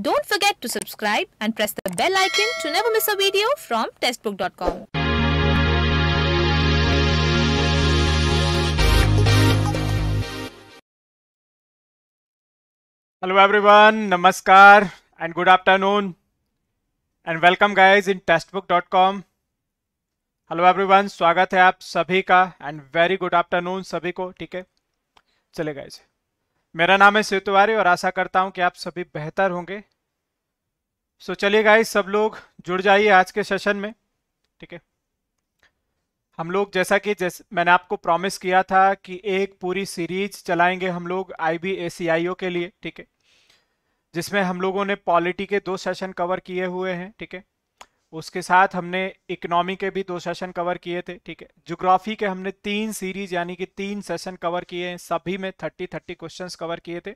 Don't forget to subscribe and press the bell icon to never miss a video from testbook.com. Hello everyone, Namaskar and good afternoon and welcome guys in testbook.com. Hello everyone, स्वागत है आप सभी का and very good afternoon सभी को ठीक है मेरा नाम है सेतुवारी तिवारी और आशा करता हूं कि आप सभी बेहतर होंगे सो so, चलिए गाइस सब लोग जुड़ जाइए आज के सेशन में ठीक है हम लोग जैसा कि जैस, मैंने आपको प्रॉमिस किया था कि एक पूरी सीरीज चलाएंगे हम लोग आई बी के लिए ठीक है जिसमें हम लोगों ने पॉलिटी के दो सेशन कवर किए हुए हैं ठीक है उसके साथ हमने इकोनॉमी के भी दो सेशन कवर किए थे ठीक है जोग्राफी के हमने तीन सीरीज यानी कि तीन सेशन कवर किए हैं सभी में थर्टी थर्टी क्वेश्चन कवर किए थे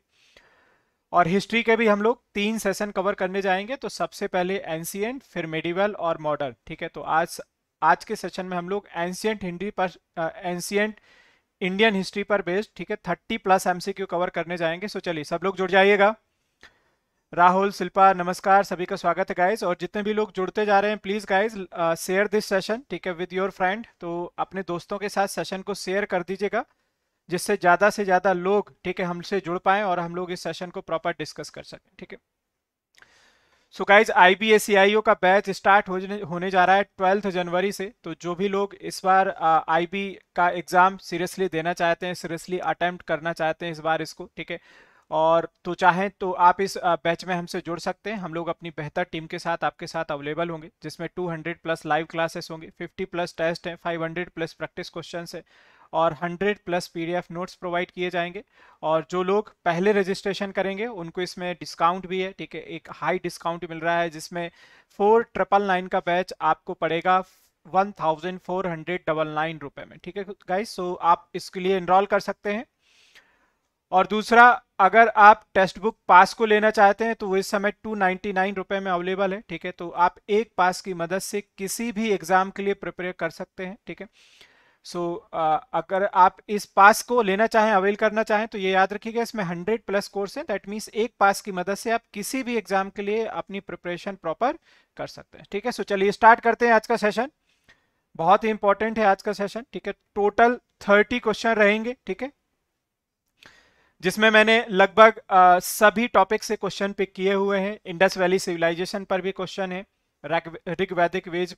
और हिस्ट्री के भी हम लोग तीन सेशन कवर करने जाएंगे तो सबसे पहले एंशियंट फिर मेडिवल और मॉडर्न ठीक है तो आज आज के सेशन में हम लोग एंशियंट हिंदी पर एंशियंट इंडियन हिस्ट्री पर बेस्ड ठीक है थर्टी प्लस एमसीक्यू कवर करने जाएंगे सो चलिए सब लोग जुड़ जाइएगा राहुल शिल्पा नमस्कार सभी का स्वागत है गाइज और जितने भी लोग जुड़ते जा रहे हैं please guys share this session ठीक है विद योर फ्रेंड तो अपने दोस्तों के साथ सेशन को शेयर कर दीजिएगा जिससे ज़्यादा से ज़्यादा लोग ठीक है हमसे जुड़ पाए और हम लोग इस सेशन को प्रॉपर डिस्कस कर सकें ठीक है so guys I B S C I O का बैच स्टार्ट होने जा रहा है ट्वेल्थ जनवरी से तो जो भी लोग इस बार आई uh, बी का एग्ज़ाम सीरियसली देना चाहते हैं सीरियसली अटेम्प्ट करना चाहते हैं इस बार इसको ठीक है और तो चाहें तो आप इस बैच में हमसे जुड़ सकते हैं हम लोग अपनी बेहतर टीम के साथ आपके साथ अवेलेबल होंगे जिसमें 200 प्लस लाइव क्लासेस होंगे 50 प्लस टेस्ट हैं 500 प्लस प्रैक्टिस क्वेश्चन है और 100 प्लस पीडीएफ नोट्स प्रोवाइड किए जाएंगे और जो लोग पहले रजिस्ट्रेशन करेंगे उनको इसमें डिस्काउंट भी है ठीक है एक हाई डिस्काउंट मिल रहा है जिसमें फोर ट्रिपल नाइन का बैच आपको पड़ेगा one thousand four hundred double nine रुपये में ठीक है गाइस सो आप इसके लिए इनरोल कर सकते हैं और दूसरा अगर आप टेस्ट बुक पास को लेना चाहते हैं तो वो इस समय टू नाइन्टी नाइन रुपये में अवेलेबल है ठीक है तो आप एक पास की मदद से किसी भी एग्ज़ाम के लिए प्रिपेयर कर सकते हैं ठीक है सो so, अगर आप इस पास को लेना चाहें अवेल करना चाहें तो ये याद रखिएगा इसमें हंड्रेड प्लस कोर्स है दैट मीन्स एक पास की मदद से आप किसी भी एग्ज़ाम के लिए अपनी प्रिपरेशन प्रॉपर कर सकते हैं ठीक है सो so, चलिए स्टार्ट करते हैं आज का सेशन बहुत ही इंपॉर्टेंट है आज का सेशन ठीक है टोटल थर्टी क्वेश्चन रहेंगे ठीक है जिसमें मैंने लगभग सभी टॉपिक से क्वेश्चन पिक किए हुए हैं इंडस वैली सिविलाइजेशन पर भी क्वेश्चन है ऋग्वैदिक वेज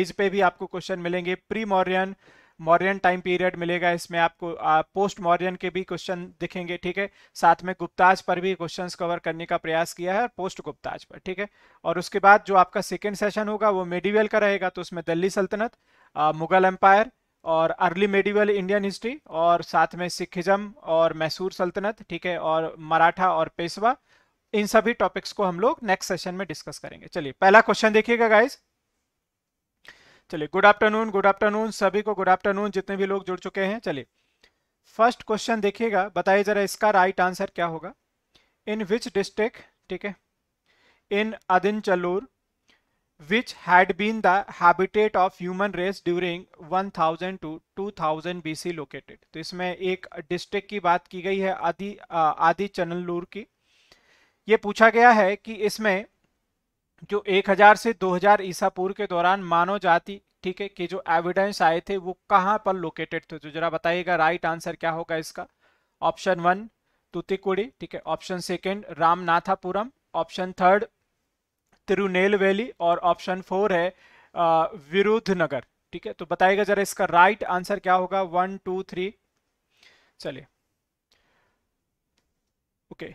एज पे भी आपको क्वेश्चन मिलेंगे pre Mauryan Mauryan time period मिलेगा इसमें आपको आ, पोस्ट मॉरियन के भी क्वेश्चन दिखेंगे ठीक है साथ में गुप्ताज पर भी क्वेश्चंस कवर करने का प्रयास किया है पोस्ट गुप्ताज पर ठीक है और उसके बाद जो आपका सेकेंड सेशन होगा वो मेडिवेल का रहेगा तो उसमें दिल्ली सल्तनत मुगल एम्पायर और अर्ली मेडिवल इंडियन हिस्ट्री और साथ में सिखिज्म और मैसूर सल्तनत ठीक है और मराठा और पेशवा इन सभी टॉपिक्स को हम लोग नेक्स्ट सेशन में डिस्कस करेंगे चलिए पहला क्वेश्चन देखिएगा गाइज चलिए गुड आफ्टरनून गुड आफ्टरनून सभी को गुड आफ्टरनून जितने भी लोग जुड़ चुके हैं चलिए फर्स्ट क्वेश्चन देखिएगा बताइए जरा इसका राइट आंसर क्या होगा इन विच डिस्ट्रिक्ट ठीक है इन अदिन चलूर which had been the habitat of human race during 1000 to 2000 BC located. तो इसमें एक डिस्ट्रिक्ट की बात की गई है आदि आदि चनलूर की ये पूछा गया है कि इसमें जो 1000 से 2000 ईसा पूर्व के दौरान मानव जाति ठीक है कि जो एविडेंस आए थे वो कहाँ पर लोकेटेड थे तो जरा बताइएगा राइट आंसर क्या होगा इसका ऑप्शन वन तुतिकुड़ी ठीक है option second Ramanathapuram option third Tirunelveli और ऑप्शन फोर है नगर ठीक है तो बताइएगा जरा इसका राइट आंसर क्या होगा वन टू थ्री चलिए ओके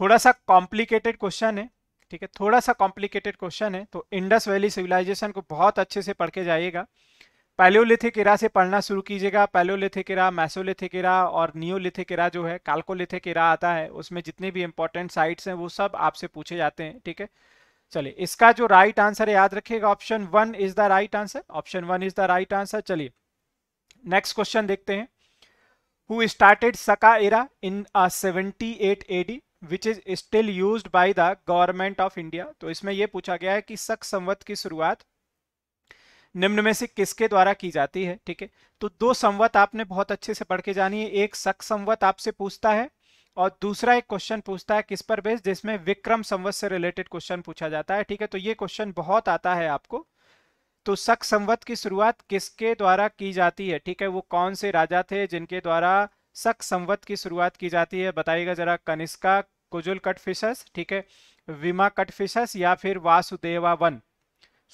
थोड़ा सा कॉम्प्लिकेटेड क्वेश्चन है ठीक है थोड़ा सा कॉम्प्लिकेटेड क्वेश्चन है तो इंडस वैली सिविलाइजेशन को बहुत अच्छे से पढ़ के जाइएगा पैलोलिथिक इरा से पढ़ना शुरू कीजिएगा पैलोलिथिक इरा मैसोलिथिक इरा और नियोलिथिक इरा जो है काल्कोलिथिक इरा आता है उसमें जितने भी इंपॉर्टेंट साइट्स हैं वो सब आपसे पूछे जाते हैं ठीक है चलिए इसका जो राइट आंसर है याद रखिएगा option one is the right answer option one is the right answer चलिए नेक्स्ट क्वेश्चन देखते हैं who started Saka era in seventy eight AD which is still use by the government of India तो इसमें यह पूछा गया है कि सक संवत की शुरुआत निम्न में से किसके द्वारा की जाती है ठीक है तो दो संवत आपने बहुत अच्छे से पढ़ के जानी है एक सक संवत आपसे पूछता है और दूसरा एक क्वेश्चन पूछता है किस पर बेस जिसमें विक्रम संवत से रिलेटेड क्वेश्चन पूछा जाता है ठीक है तो ये क्वेश्चन बहुत आता है आपको तो शक संवत की शुरुआत किसके द्वारा की जाती है ठीक है वो कौन से राजा थे जिनके द्वारा शक संवत की शुरुआत की जाती है बताइएगा जरा कनिष्का कुजुल कटफिशस ठीक है विमा कटफिशस या फिर वासुदेवा वन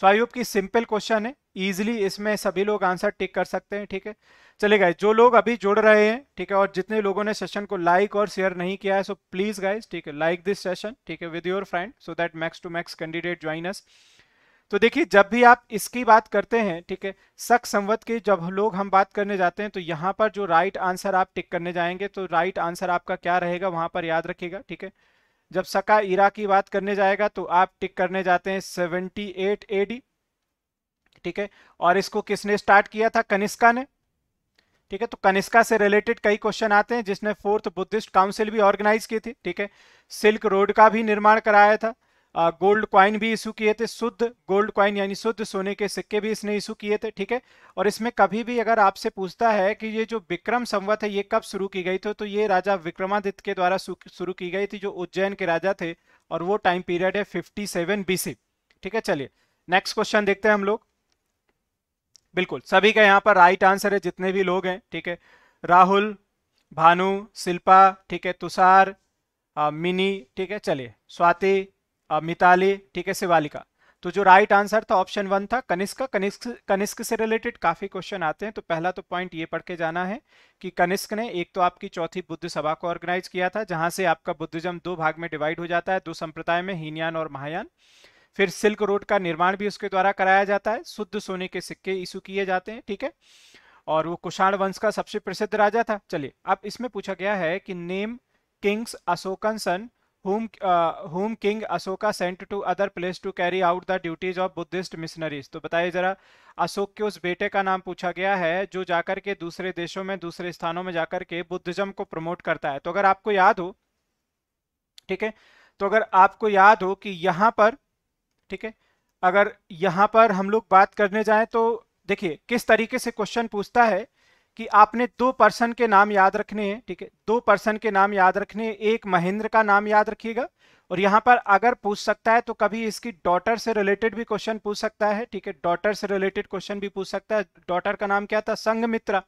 स्वायुप की सिंपल क्वेश्चन है ईजिली इसमें सभी लोग आंसर टिक कर सकते हैं ठीक है चले गए जो लोग अभी जुड़ रहे हैं ठीक है और जितने लोगों ने सेशन को लाइक और शेयर नहीं किया है सो प्लीज गाइज ठीक है लाइक दिस सेशन ठीक है with your friend so that max to max candidate join us तो देखिए जब भी आप इसकी बात करते हैं ठीक है सक संवत की जब लोग हम बात करने जाते हैं तो यहाँ पर जो राइट आंसर आप टिक करने जाएंगे तो राइट आंसर आपका क्या रहेगा वहां पर याद रखिएगा ठीक है जब सका इरा की बात करने जाएगा तो आप टिक करने जाते हैं 78 एडी ठीक है और इसको किसने स्टार्ट किया था कनिष्का ने ठीक है तो कनिष्का से रिलेटेड कई क्वेश्चन आते हैं जिसने फोर्थ बुद्धिस्ट काउंसिल भी ऑर्गेनाइज की थी ठीक है सिल्क रोड का भी निर्माण कराया था गोल्ड क्वाइन भी इशू किए थे शुद्ध गोल्ड क्वाइन यानी शुद्ध सोने के सिक्के भी इसने इशू किए थे ठीक है और इसमें कभी भी अगर आपसे पूछता है कि ये जो विक्रम संवत है ये कब शुरू की गई थी तो ये राजा विक्रमादित्य के द्वारा शुरू की गई थी जो उज्जैन के राजा थे और वो टाइम पीरियड है फिफ्टी सेवन ठीक है चलिए नेक्स्ट क्वेश्चन देखते हैं हम लोग बिल्कुल सभी का यहाँ पर राइट आंसर है जितने भी लोग हैं ठीक है राहुल भानु शिल्पा ठीक है तुषार मिनी ठीक है चलिए स्वाति मिताली ठीक है शिवालिका तो जो राइट आंसर था ऑप्शन वन था कनिष्क कनिष्क कनिष्क से रिलेटेड काफी क्वेश्चन आते हैं तो पहला तो पॉइंट ये पढ़ के जाना है कि कनिष्क ने एक तो आपकी चौथी बुद्ध सभा को ऑर्गेनाइज किया था जहां से आपका बुद्धिज्म दो भाग में डिवाइड हो जाता है दो संप्रदाय में हीनयान और महायान फिर सिल्क रोड का निर्माण भी उसके द्वारा कराया जाता है शुद्ध सोने के सिक्के इशू किए जाते हैं ठीक है और वो कुषाण वंश का सबसे प्रसिद्ध राजा था चलिए अब इसमें पूछा गया है कि name kings Ashokan son whom uh, king Ashoka sent to other place to carry out the duties of Buddhist missionaries तो बताइए जरा अशोक के उस बेटे का नाम पूछा गया है जो जाकर के दूसरे देशों में दूसरे स्थानों में जाकर के बुद्धिज्म को प्रमोट करता है तो अगर आपको याद हो ठीक है तो अगर आपको याद हो कि यहाँ पर ठीक है अगर यहाँ पर हम लोग बात करने जाएं तो देखिए किस तरीके से क्वेश्चन पूछता है कि आपने दो पर्सन के नाम याद रखने हैं ठीक है दो पर्सन के नाम याद रखने एक महेंद्र का नाम याद रखिएगा और यहाँ पर अगर पूछ सकता है तो कभी इसकी डॉटर से रिलेटेड भी क्वेश्चन पूछ सकता है ठीक है डॉटर से रिलेटेड क्वेश्चन भी पूछ सकता है डॉटर का नाम क्या था संघमित्रा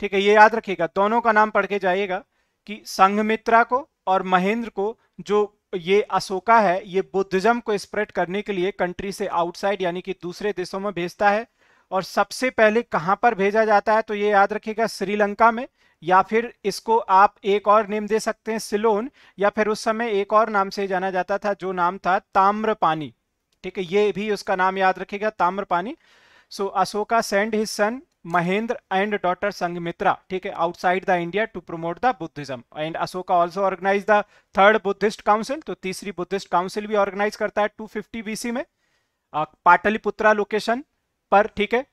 ठीक है ये याद रखिएगा दोनों का नाम पढ़ के जाइएगा कि संघमित्रा को और महेंद्र को जो ये अशोका है ये बुद्धिज्म को स्प्रेड करने के लिए कंट्री से आउटसाइड यानी कि दूसरे देशों में भेजता है और सबसे पहले कहां पर भेजा जाता है तो ये याद रखिएगा श्रीलंका में या फिर इसको आप एक और नेम दे सकते हैं सिलोन या फिर उस समय एक और नाम से जाना जाता था जो नाम था ताम्रपानी ठीक है ये भी उसका नाम याद रखेगा Tamraparni so Ashoka send his son Mahendra and daughter Sanghamitra ठीक है outside the India to promote the Buddhism and Ashoka also organise the third Buddhist council तो तीसरी बुद्धिस्ट काउंसिल भी ऑर्गेनाइज करता है 250 फिफ्टी बीसी में पाटलिपुत्रा लोकेशन पर ठीक है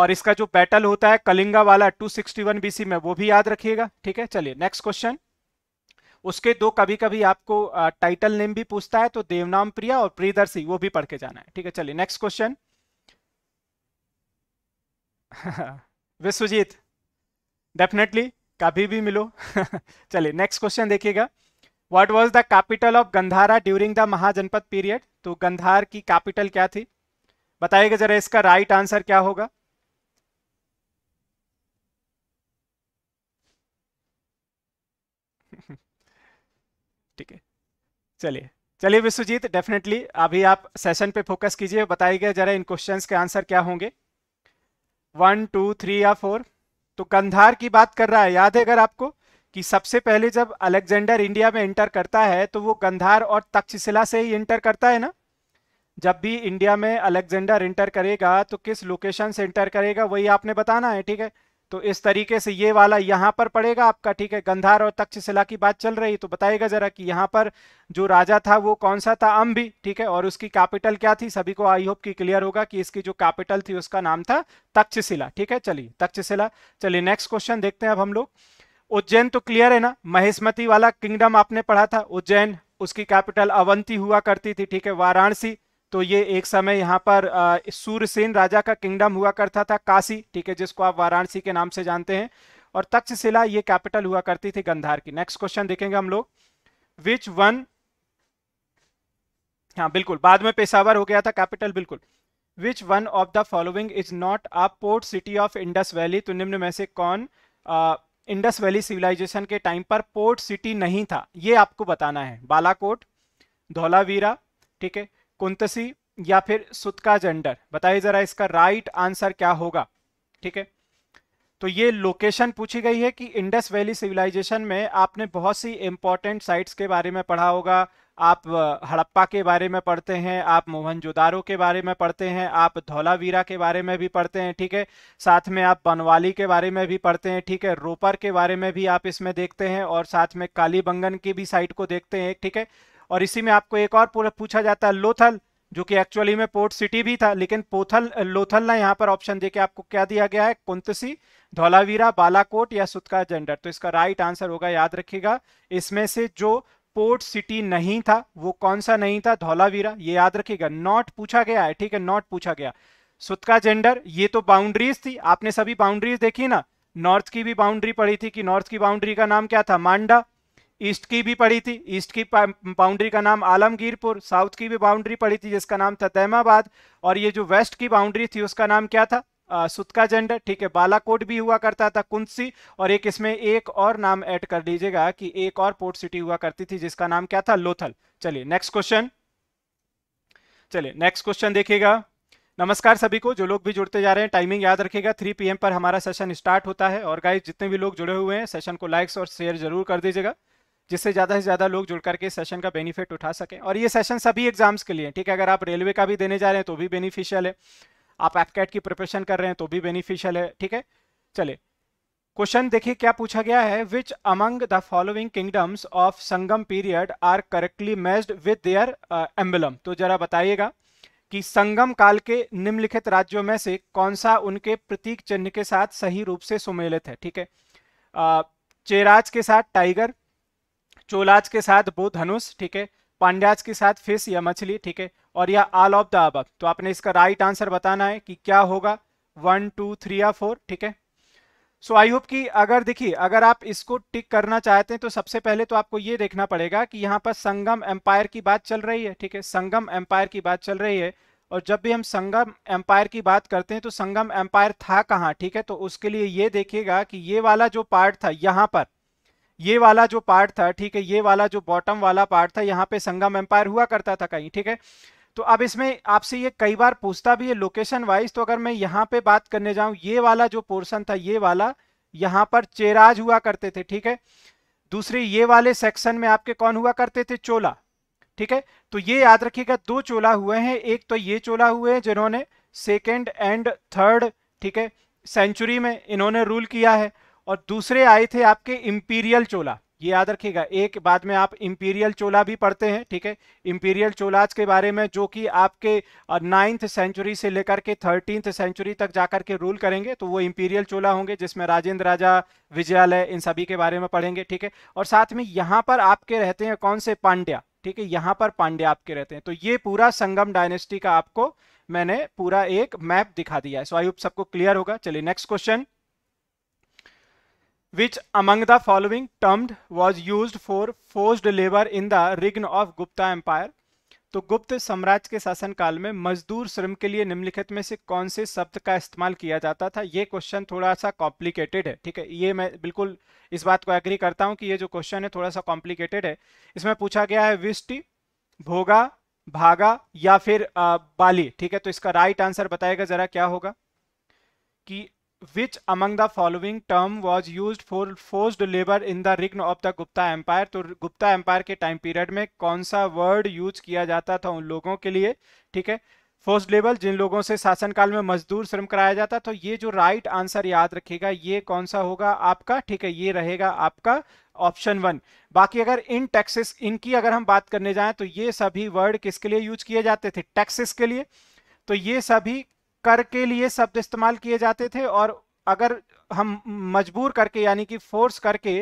और इसका जो बैटल होता है कलिंगा वाला टू सिक्सटी में वो भी याद रखिएगा ठीक है चलिए नेक्स्ट क्वेश्चन उसके दो कभी कभी आपको टाइटल नेम भी पूछता है तो देवनाम प्रिया और प्रियदर्शी वो भी पढ़ के जाना है ठीक है चलिए नेक्स्ट क्वेश्चन विश्वजीत डेफिनेटली कभी भी मिलो चलिए नेक्स्ट क्वेश्चन देखिएगा what was the capital of Gandhara during the Mahajanapada period तो गंधार की कैपिटल क्या थी बताइएगा जरा इसका राइट आंसर क्या होगा ठीक है चलिए चलिए विश्वजीत डेफिनेटली अभी आप सेशन पे फोकस कीजिए बताइएगा जरा इन क्वेश्चंस के आंसर क्या होंगे वन टू थ्री या फोर तो कंधार की बात कर रहा है याद है अगर आपको कि सबसे पहले जब अलेक्जेंडर इंडिया में एंटर करता है तो वो कंधार और तक्षशिला से ही एंटर करता है ना जब भी इंडिया में अलेक्जेंडर एंटर करेगा तो किस लोकेशन से एंटर करेगा वही आपने बताना है ठीक है तो इस तरीके से ये वाला यहाँ पर पड़ेगा आपका ठीक है गंधार और तक्षशिला की बात चल रही तो बताइएगा जरा कि यहाँ पर जो राजा था वो कौन सा था अम्बी ठीक है और उसकी कैपिटल क्या थी सभी को आई होप कि क्लियर होगा कि इसकी जो कैपिटल थी उसका नाम था तक्षशिला ठीक है चलिए तक्षशिला चलिए नेक्स्ट क्वेश्चन देखते हैं अब हम लोग उज्जैन तो क्लियर है ना महेशमती वाला किंगडम आपने पढ़ा था उज्जैन उसकी कैपिटल अवंती हुआ करती थी ठीक है वाराणसी तो ये एक समय यहाँ पर सूर्यसेन राजा का किंगडम हुआ करता था काशी ठीक है जिसको आप वाराणसी के नाम से जानते हैं और तक्षशिला ये कैपिटल हुआ करती थी गंधार की नेक्स्ट क्वेश्चन देखेंगे हम लोग विच वन हाँ बिल्कुल बाद में पेशावर हो गया था कैपिटल बिल्कुल which one of the following is not a port city of Indus valley तो निम्न में से कौन आ, इंडस वैली सिविलाइजेशन के टाइम पर पोर्ट सिटी नहीं था ये आपको बताना है बालाकोट धौलावीरा ठीक है कुंतसी या फिर सुतका जेंडर बताइए जरा इसका राइट आंसर क्या होगा ठीक है तो ये लोकेशन पूछी गई है कि इंडस वैली सिविलाइजेशन में आपने बहुत सी इंपॉर्टेंट साइट्स के बारे में पढ़ा होगा आप हड़प्पा के बारे में पढ़ते हैं आप मोहनजोदारो के बारे में पढ़ते हैं आप धौलावीरा के बारे में भी पढ़ते हैं ठीक है साथ में आप बनवाली के बारे में भी पढ़ते हैं ठीक है रोपर के बारे में भी आप इसमें देखते हैं और साथ में कालीबंगन की भी साइट को देखते हैं ठीक है और इसी में आपको एक और पूछा जाता है लोथल जो कि एक्चुअली में पोर्ट सिटी भी था लेकिन पोथल लोथल ना यहाँ पर ऑप्शन देके आपको क्या दिया गया है कुंतसी धौलावीरा बालाकोट या सुतका जेंडर तो इसका राइट आंसर होगा याद रखिएगा इसमें से जो पोर्ट सिटी नहीं था वो कौन सा नहीं था धौलावीरा ये याद रखिएगा नॉट पूछा गया है ठीक है नॉट पूछा गया सुतका जेंडर ये तो बाउंड्रीज थी आपने सभी बाउंड्रीज देखी ना नॉर्थ की भी बाउंड्री पड़ी थी कि नॉर्थ की बाउंड्री का नाम क्या था मांडा ईस्ट की भी पड़ी थी ईस्ट की बाउंड्री का नाम आलमगीरपुर साउथ की भी बाउंड्री पड़ी थी जिसका नाम था तैमाबाद और ये जो वेस्ट की बाउंड्री थी उसका नाम क्या था सुतका जेंडर ठीक है बालाकोट भी हुआ करता था कुंसी और एक इसमें एक और नाम ऐड कर लीजिएगा कि एक और पोर्ट सिटी हुआ करती थी जिसका नाम क्या था लोथल चलिए नेक्स्ट क्वेश्चन चलिए नेक्स्ट क्वेश्चन देखिएगा नमस्कार सभी को जो लोग भी जुड़ते जा रहे हैं टाइमिंग याद रखिएगा 3 पीएम पर हमारा सेशन स्टार्ट होता है और गाइस जितने भी लोग जुड़े हुए हैं सेशन को लाइक्स और शेयर जरूर कर दीजिएगा जिससे ज़्यादा से ज़्यादा लोग जुड़ करके सेशन का बेनिफिट उठा सकें और ये सेशन सभी एग्जाम्स के लिए ठीक है अगर आप रेलवे का भी देने जा रहे हैं तो भी बेनिफिशियल है आप एफकेट की प्रिपरेशन कर रहे हैं तो भी बेनिफिशियल है ठीक है चले क्वेश्चन देखिए क्या पूछा गया है which among the following kingdoms of Sangam period are correctly matched with their emblem तो जरा बताइएगा कि संगम काल के निम्नलिखित राज्यों में से कौन सा उनके प्रतीक चिन्ह के साथ सही रूप से सुमेलित है ठीक है चेराज के साथ टाइगर चोलाज के साथ बुध धनुष ठीक है पांड्याज के साथ फिश या मछली ठीक है और या आल ऑफ द अब तो आपने इसका राइट आंसर बताना है कि क्या होगा वन टू थ्री या फोर ठीक है सो आई होप कि अगर देखिए अगर आप इसको टिक करना चाहते हैं तो सबसे पहले तो आपको ये देखना पड़ेगा कि यहाँ पर संगम एम्पायर की बात चल रही है ठीक है संगम एम्पायर की बात चल रही है और जब भी हम संगम एम्पायर की बात करते हैं तो संगम एम्पायर था कहाँ ठीक है तो उसके लिए ये देखिएगा कि ये वाला जो पार्ट था यहाँ पर ये वाला जो पार्ट था ठीक है ये वाला जो बॉटम वाला पार्ट था यहाँ पे संगम एम्पायर हुआ करता था कहीं ठीक है तो अब इसमें आपसे ये कई बार पूछता भी है लोकेशन वाइज तो अगर मैं यहाँ पे बात करने जाऊं ये वाला जो पोर्सन था ये वाला यहाँ पर चेराज हुआ करते थे ठीक है दूसरे ये वाले सेक्शन में आपके कौन हुआ करते थे चोला ठीक है तो ये याद रखिएगा दो चोला हुए हैं एक तो ये चोला हुए हैं जिन्होंने सेकेंड एंड थर्ड ठीक है सेंचुरी में इन्होंने रूल किया है और दूसरे आए थे आपके इंपीरियल चोला ये याद रखिएगा एक बाद में आप इंपीरियल चोला भी पढ़ते हैं ठीक है इंपीरियल चोलाज के बारे में जो कि आपके नाइन्थ सेंचुरी से लेकर के थर्टींथ सेंचुरी तक जाकर के रूल करेंगे तो वो इंपीरियल चोला होंगे जिसमें राजेंद्र राजा विजयालय इन सभी के बारे में पढ़ेंगे ठीक है और साथ में यहाँ पर आपके रहते हैं कौन से पांड्या ठीक है यहाँ पर पांड्या आपके रहते हैं तो ये पूरा संगम डायनेस्टी का आपको मैंने पूरा एक मैप दिखा दिया है सो आई होप सबको क्लियर होगा चलिए next question which among the following termed was used for forced labor in the reign of Gupta empire तो गुप्त साम्राज्य के काल में मजदूर श्रम के लिए निम्नलिखित में से कौन से शब्द का इस्तेमाल किया जाता था यह क्वेश्चन थोड़ा सा कॉम्प्लिकेटेड है ठीक है ये मैं बिल्कुल इस बात को एग्री करता हूं कि ये जो क्वेश्चन है थोड़ा सा कॉम्प्लिकेटेड है इसमें पूछा गया है विष्टि भोगा भागा या फिर आ, बाली ठीक है तो इसका राइट आंसर बताएगा जरा क्या होगा कि which among the following term was used for forced labor in the रिग्न of the Gupta empire तो गुप्ता empire के time period में कौन सा word use किया जाता था उन लोगों के लिए ठीक है फोर्स लेबल जिन लोगों से शासनकाल में मजदूर श्रम कराया जाता तो ये जो राइट आंसर याद रखेगा ये कौन सा होगा आपका ठीक है ये रहेगा आपका ऑप्शन वन बाकी अगर इन टैक्सेस इनकी अगर हम बात करने जाएं तो ये सभी वर्ड किसके लिए यूज किए जाते थे टैक्सेस के लिए तो ये सभी कर के लिए शब्द इस्तेमाल किए जाते थे और अगर हम मजबूर करके यानी कि फोर्स करके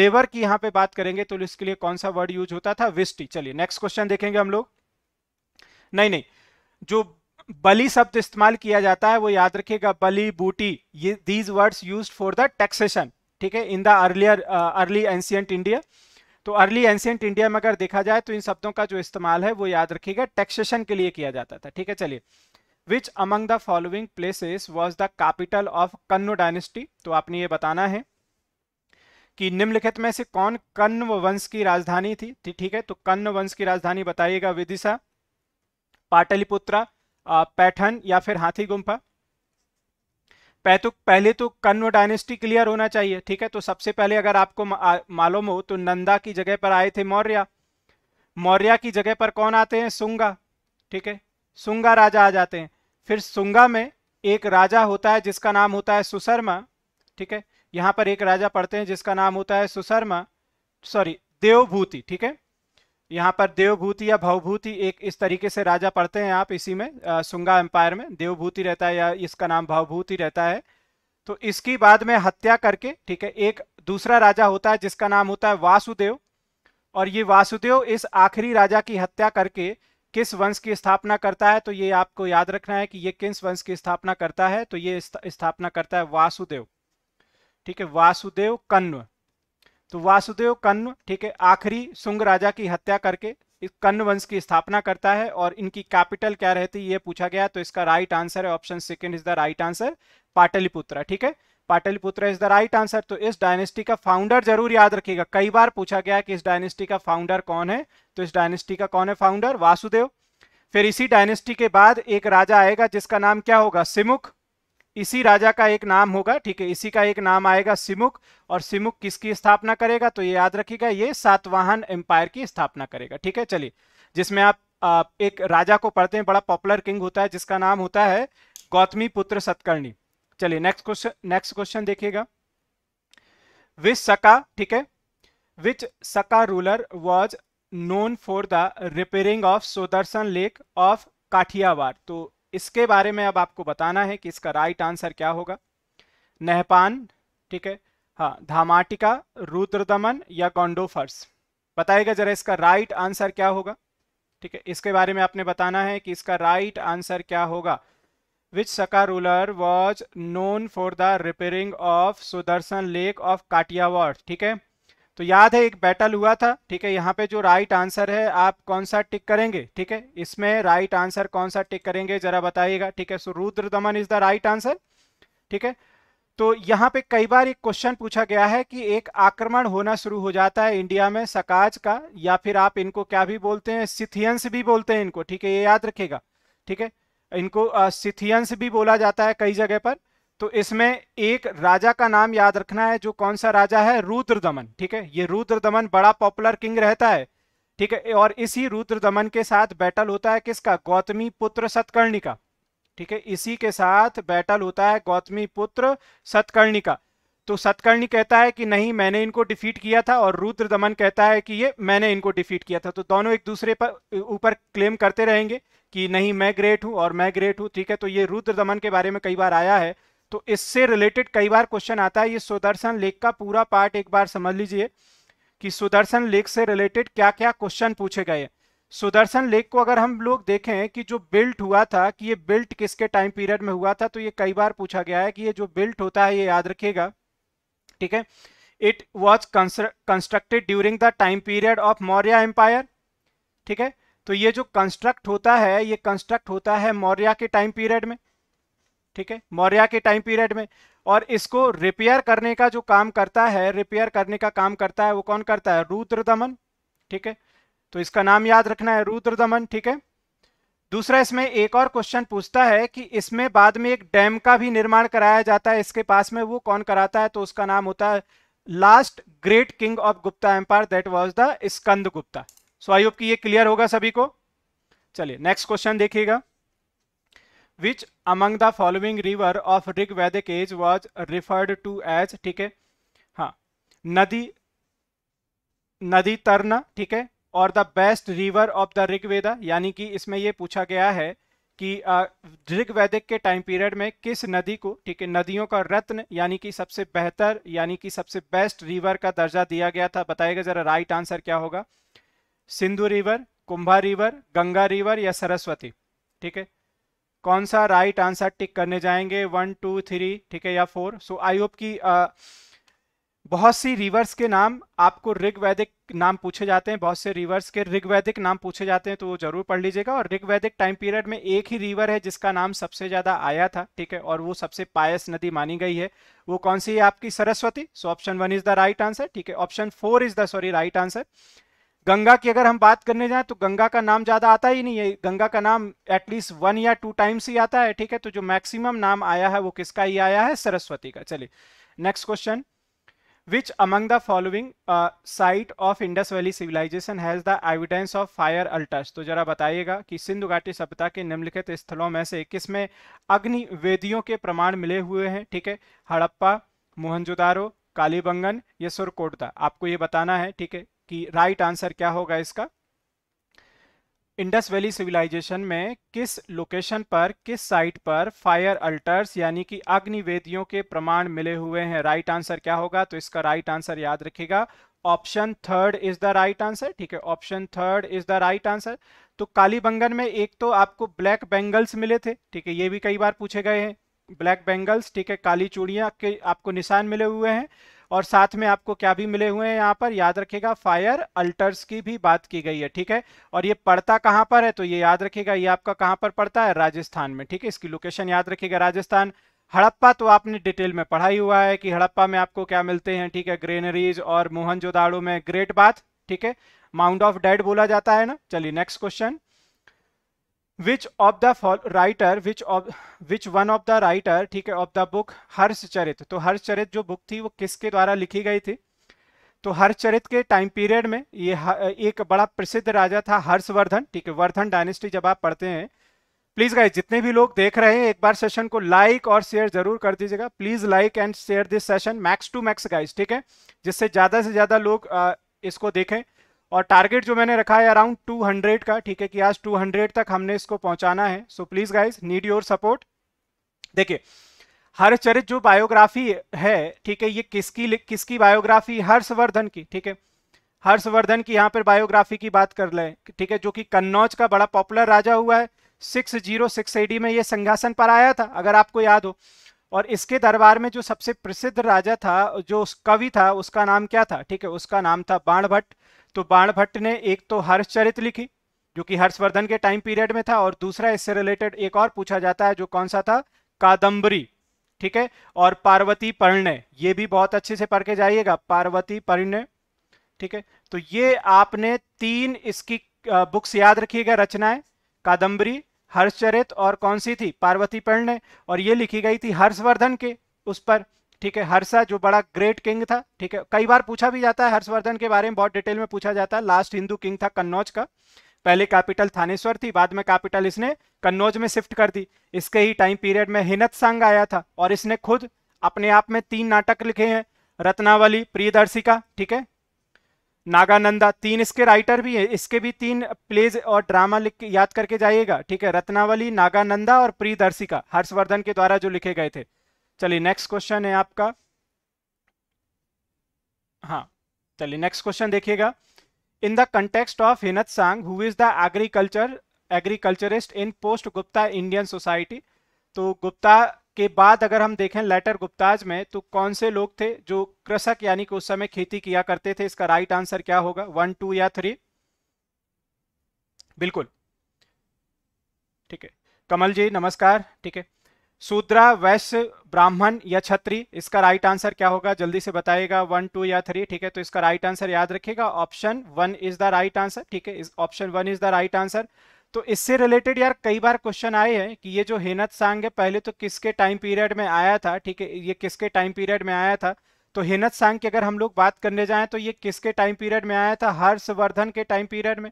लेबर की यहां पे बात करेंगे तो इसके लिए कौन सा वर्ड यूज होता था विस्टी चलिए नेक्स्ट क्वेश्चन देखेंगे हम लोग नहीं नहीं जो बली शब्द इस्तेमाल किया जाता है वो याद रखिएगा बली बूटी ये these words use for the taxation ठीक है in the earlier early ancient India तो अर्ली एंशियंट इंडिया में अगर देखा जाए तो इन शब्दों का जो इस्तेमाल है वो याद रखिएगा टैक्सेशन के लिए किया जाता था ठीक है चलिए which among the following places was the capital of Kanva dynasty तो आपने ये बताना है कि निम्नलिखित में से कौन कन्व वंश की राजधानी थी ठीक है तो कन्व वंश की राजधानी बताइएगा विदिशा पाटलिपुत्रा पैठन या फिर हाथी गुम्फा पैतु पहले तो कन्व डायनेस्टी क्लियर होना चाहिए ठीक है तो सबसे पहले अगर आपको मालूम हो तो नंदा की जगह पर आए थे मौर्य मौर्य की जगह पर कौन आते हैं सुंगा ठीक है सुंगा राजा आ जाते हैं फिर सुंगा में एक राजा होता है जिसका नाम होता है सुशर्मा ठीक है यहाँ पर एक राजा पढ़ते हैं जिसका नाम होता है सुशर्मा सॉरी देवभूति ठीक है यहाँ पर देवभूति या भवभूति एक इस तरीके से राजा पढ़ते हैं आप इसी में आ, सुंगा एम्पायर में देवभूति रहता है या इसका नाम भवभूति रहता है तो इसकी बाद में हत्या करके ठीक है एक दूसरा राजा होता है जिसका नाम होता है वासुदेव और ये वासुदेव इस आखिरी राजा की हत्या करके किस वंश की स्थापना करता है तो ये आपको याद रखना है कि ये किस वंश की स्थापना करता है तो ये स्थापना करता है वासुदेव ठीक है वासुदेव कन्व तो वासुदेव कन्व ठीक है आखिरी सुंग राजा की हत्या करके इस कन्न वंश की स्थापना करता है और इनकी कैपिटल क्या रहती है ये पूछा गया तो इसका राइट आंसर है option second is the right answer Pataliputra ठीक है Pataliputra is the right answer तो इस डायनेस्टी का फाउंडर जरूर याद रखिएगा कई बार पूछा गया कि इस डायनेस्टी का फाउंडर कौन है तो इस डायनेस्टी का कौन है फाउंडर वासुदेव फिर इसी डायनेस्टी के बाद एक राजा आएगा जिसका नाम क्या होगा सिमुख इसी राजा का एक नाम होगा ठीक है इसी का एक नाम आएगा सिमुख और सिमुख किसकी स्थापना करेगा तो ये याद रखिएगा ये सातवाहन एम्पायर की स्थापना करेगा ठीक है चलिए जिसमें आप एक राजा को पढ़ते हैं बड़ा पॉपुलर किंग होता है जिसका नाम होता है गौतमी पुत्र सतकर्णी चलिए नेक्स्ट क्वेश्चन नेक्स्ट क्वेश्चन देखिएगा विच सका ठीक है which Saka ruler was known for the repairing of Sudarshan lake of Kathiawar तो इसके बारे में अब आपको बताना है कि इसका राइट आंसर क्या होगा नेहपान ठीक है हाँ धामाटिका रुद्रदमन या गोंडोफर्स बताएगा जरा इसका राइट आंसर क्या होगा ठीक है इसके बारे में आपने बताना है कि इसका राइट आंसर क्या होगा which Saka ruler was known for the repairing of Sudarshan lake of Kathiawar ठीक है तो याद है एक बैटल हुआ था ठीक है यहाँ पे जो राइट आंसर है आप कौन सा टिक करेंगे ठीक है इसमें राइट आंसर कौन सा टिक करेंगे जरा बताइएगा ठीक है सो रुद्र दमन इज द राइट आंसर ठीक है तो यहाँ पे कई बार एक क्वेश्चन पूछा गया है कि एक आक्रमण होना शुरू हो जाता है इंडिया में सकाज का या फिर आप इनको क्या भी बोलते हैं सिथियंस भी बोलते हैं इनको ठीक है ये याद रखेगा ठीक है इनको सिथियंस भी बोला जाता है कई जगह पर तो इसमें एक राजा का नाम याद रखना है जो कौन सा राजा है रुद्र दमन ठीक है ये रुद्र दमन बड़ा पॉपुलर किंग रहता है ठीक है और इसी रुद्र दमन के साथ बैटल होता है किसका गौतमी पुत्र सतकर्णी का ठीक है इसी के साथ बैटल होता है गौतमी पुत्र सतकर्णी का तो सतकर्णी कहता है कि नहीं मैंने इनको डिफीट किया था और रुद्र दमन कहता है कि ये मैंने इनको डिफीट किया था तो दोनों एक दूसरे पर ऊपर क्लेम करते रहेंगे कि नहीं मैं ग्रेट हूँ और मैं ग्रेट हूँ ठीक है तो ये रुद्र दमन के बारे में कई बार आया है तो इससे रिलेटेड कई बार क्वेश्चन आता है ये सुदर्शन लेख का पूरा पार्ट एक बार समझ लीजिए कि सुदर्शन लेख से रिलेटेड क्या क्या क्वेश्चन पूछे गए सुदर्शन लेख को अगर हम लोग देखें कि जो बिल्ट हुआ था कि ये बिल्ट किसके टाइम पीरियड में हुआ था तो ये कई बार पूछा गया है कि ये जो बिल्ट होता है ये याद रखिएगा ठीक है it was constructed during the time period of Maurya empire ठीक है तो ये जो कंस्ट्रक्ट होता है ये कंस्ट्रक्ट होता है मौर्य के टाइम पीरियड में ठीक है मौर्य के टाइम पीरियड में और इसको रिपेयर करने का जो काम करता है रिपेयर करने का काम करता है वो कौन करता है रुद्र दमन ठीक है तो इसका नाम याद रखना है रुद्र दमन ठीक है दूसरा इसमें एक और क्वेश्चन पूछता है कि इसमें बाद में एक डैम का भी निर्माण कराया जाता है इसके पास में वो कौन कराता है तो उसका नाम होता है last great king of Gupta empire that was the Skanda Gupta so I hope कि ये क्लियर होगा सभी को चलिए नेक्स्ट क्वेश्चन देखिएगा which among the following river of Rig Vedic age was referred to as ठीक है हाँ नदी नदी तरना ठीक है और the best river of the Rigveda यानी कि इसमें यह पूछा गया है कि ऋग वैदिक के टाइम पीरियड में किस नदी को ठीक है नदियों का रत्न यानी कि सबसे बेहतर यानी कि सबसे बेस्ट रिवर का दर्जा दिया गया था बताएगा जरा राइट आंसर क्या होगा Sindhu river Kumbha river Ganga river या सरस्वती ठीक है कौन सा राइट आंसर टिक करने जाएंगे वन टू थ्री ठीक है या फोर सो आई होप कि आ, बहुत सी रिवर्स के नाम आपको ऋग वैदिक नाम पूछे जाते हैं बहुत से रिवर्स के ऋग वैदिक नाम पूछे जाते हैं तो वो जरूर पढ़ लीजिएगा और ऋग वैदिक टाइम पीरियड में एक ही रिवर है जिसका नाम सबसे ज्यादा आया था ठीक है और वो सबसे पायस नदी मानी गई है वो कौन सी है आपकी Saraswati so option one is the right answer ठीक है option four is the sorry right answer Ganga की अगर हम बात करने जाएं तो गंगा का नाम ज़्यादा आता ही नहीं है गंगा का नाम एटलीस्ट वन या टू टाइम्स ही आता है ठीक है तो जो मैक्सिमम नाम आया है वो किसका ही आया है सरस्वती का चलिए next question which among the following site of Indus valley civilisation has the evidence of fire altars तो जरा बताइएगा कि सिंधु घाटी सभ्यता के निम्नलिखित स्थलों में से किस में के प्रमाण मिले हुए हैं ठीक है हड़प्पा मोहनजोदारो कालीबंगन या सुरकोटदा आपको ये बताना है ठीक है कि राइट आंसर क्या होगा इसका इंडस वैली सिविलाइजेशन में किस लोकेशन पर किस साइट पर फायर अल्टर्स यानी कि अग्निवेदियों के प्रमाण मिले हुए हैं राइट आंसर क्या होगा तो इसका राइट आंसर याद रखिएगा option third is the right answer ठीक है option third is the right answer तो कालीबंगन में एक तो आपको ब्लैक बेंगल्स मिले थे ठीक है ये भी कई बार पूछे गए हैं ब्लैक बेंगल्स ठीक है काली चूड़िया के आपको निशान मिले हुए हैं और साथ में आपको क्या भी मिले हुए हैं यहाँ पर याद रखेगा फायर अल्टर्स की भी बात की गई है ठीक है और ये पड़ता कहाँ पर है तो ये याद रखेगा ये आपका कहाँ पर पड़ता है राजस्थान में ठीक है इसकी लोकेशन याद रखेगा राजस्थान हड़प्पा तो आपने डिटेल में पढ़ा ही हुआ है कि हड़प्पा में आपको क्या मिलते हैं ठीक है ग्रेनरीज और मोहनजोदाड़ो में ग्रेट बाथ ठीक है माउंट ऑफ डेड बोला जाता है ना चलिए next question which of the writer which of which one of the writer ठीक है ऑफ द बुक हर्षचरित तो हर्षचरित जो बुक थी वो किसके द्वारा लिखी गई थी तो हर्षचरित के टाइम पीरियड में ये एक बड़ा प्रसिद्ध राजा था हर्षवर्धन ठीक है वर्धन डायनेस्टी जब आप पढ़ते हैं प्लीज गाइस जितने भी लोग देख रहे हैं एक बार सेशन को लाइक और शेयर जरूर कर दीजिएगा please like and share this session max to max guys ठीक है जिससे ज्यादा से ज्यादा लोग इसको देखें और टारगेट जो मैंने रखा है अराउंड 200 का ठीक है कि आज 200 तक हमने इसको पहुंचाना है so please guys need your support देखिए हरचरित जो बायोग्राफी है ठीक है ये किसकी किसकी बायोग्राफी हर्षवर्धन की ठीक है हर्षवर्धन की यहाँ पर बायोग्राफी की बात कर लें ठीक है जो कि कन्नौज का बड़ा पॉपुलर राजा हुआ है सिक्स जीरो सिक्स एडी में ये सिंहासन पर आया था अगर आपको याद हो और इसके दरबार में जो सबसे प्रसिद्ध राजा था जो कवि था उसका नाम क्या था ठीक है उसका नाम था बाणभट्ट तो बाण भट्ट ने एक तो हर्षचरित लिखी जो कि हर्षवर्धन के टाइम पीरियड में था और दूसरा इससे रिलेटेड एक और पूछा जाता है जो कौन सा था कादम्बरी ठीक है और पार्वती परिणय ये भी बहुत अच्छे से पढ़ के जाइएगा पार्वती परिणय ठीक है तो ये आपने तीन इसकी बुक्स याद रखिएगा रचनाएं कादम्बरी हर्षचरित और कौन सी थी पार्वती परिणय और ये लिखी गई थी हर्षवर्धन के उस पर ठीक है हर्षा जो बड़ा ग्रेट किंग था ठीक है कई बार पूछा भी जाता है हर्षवर्धन के बारे में बहुत डिटेल में पूछा जाता है लास्ट हिंदू किंग था कन्नौज का पहले कैपिटल थानेश्वर थी बाद में कैपिटल इसने कन्नौज में शिफ्ट कर दी इसके ही टाइम पीरियड में हिनत सांग आया था और इसने खुद अपने आप में तीन नाटक लिखे हैं रत्नावली प्रियदर्शिका ठीक है नागानंदा तीन इसके राइटर भी हैं इसके भी तीन प्लेज और ड्रामा लिख याद करके जाइएगा ठीक है रत्नावली नागानंदा और प्रियदर्शिका हर्षवर्धन के द्वारा जो लिखे गए थे चलिए नेक्स्ट क्वेश्चन है आपका हाँ चलिए नेक्स्ट क्वेश्चन देखिएगा in the context of Hiuen Tsang who is the agriculture agriculturist in post Gupta Indian society तो गुप्ता के बाद अगर हम देखें लेटर गुप्ताज में तो कौन से लोग थे जो कृषक यानी कि उस समय खेती किया करते थे इसका राइट आंसर क्या होगा वन टू या थ्री बिल्कुल ठीक है कमल जी नमस्कार ठीक है शूद्रा वैश्य ब्राह्मण या छत्री इसका राइट आंसर क्या होगा जल्दी से बताइएगा वन टू या थ्री ठीक है तो इसका राइट आंसर याद रखिएगा option one is the right answer ठीक है option one is the right answer तो इससे रिलेटेड यार कई बार क्वेश्चन आए हैं कि ये जो हेनत सांग है पहले तो किसके टाइम पीरियड में आया था ठीक है ये किसके टाइम पीरियड में आया था तो हेनत सांग की अगर हम लोग बात करने जाएं तो ये किसके टाइम पीरियड में आया था हर्षवर्धन के टाइम पीरियड में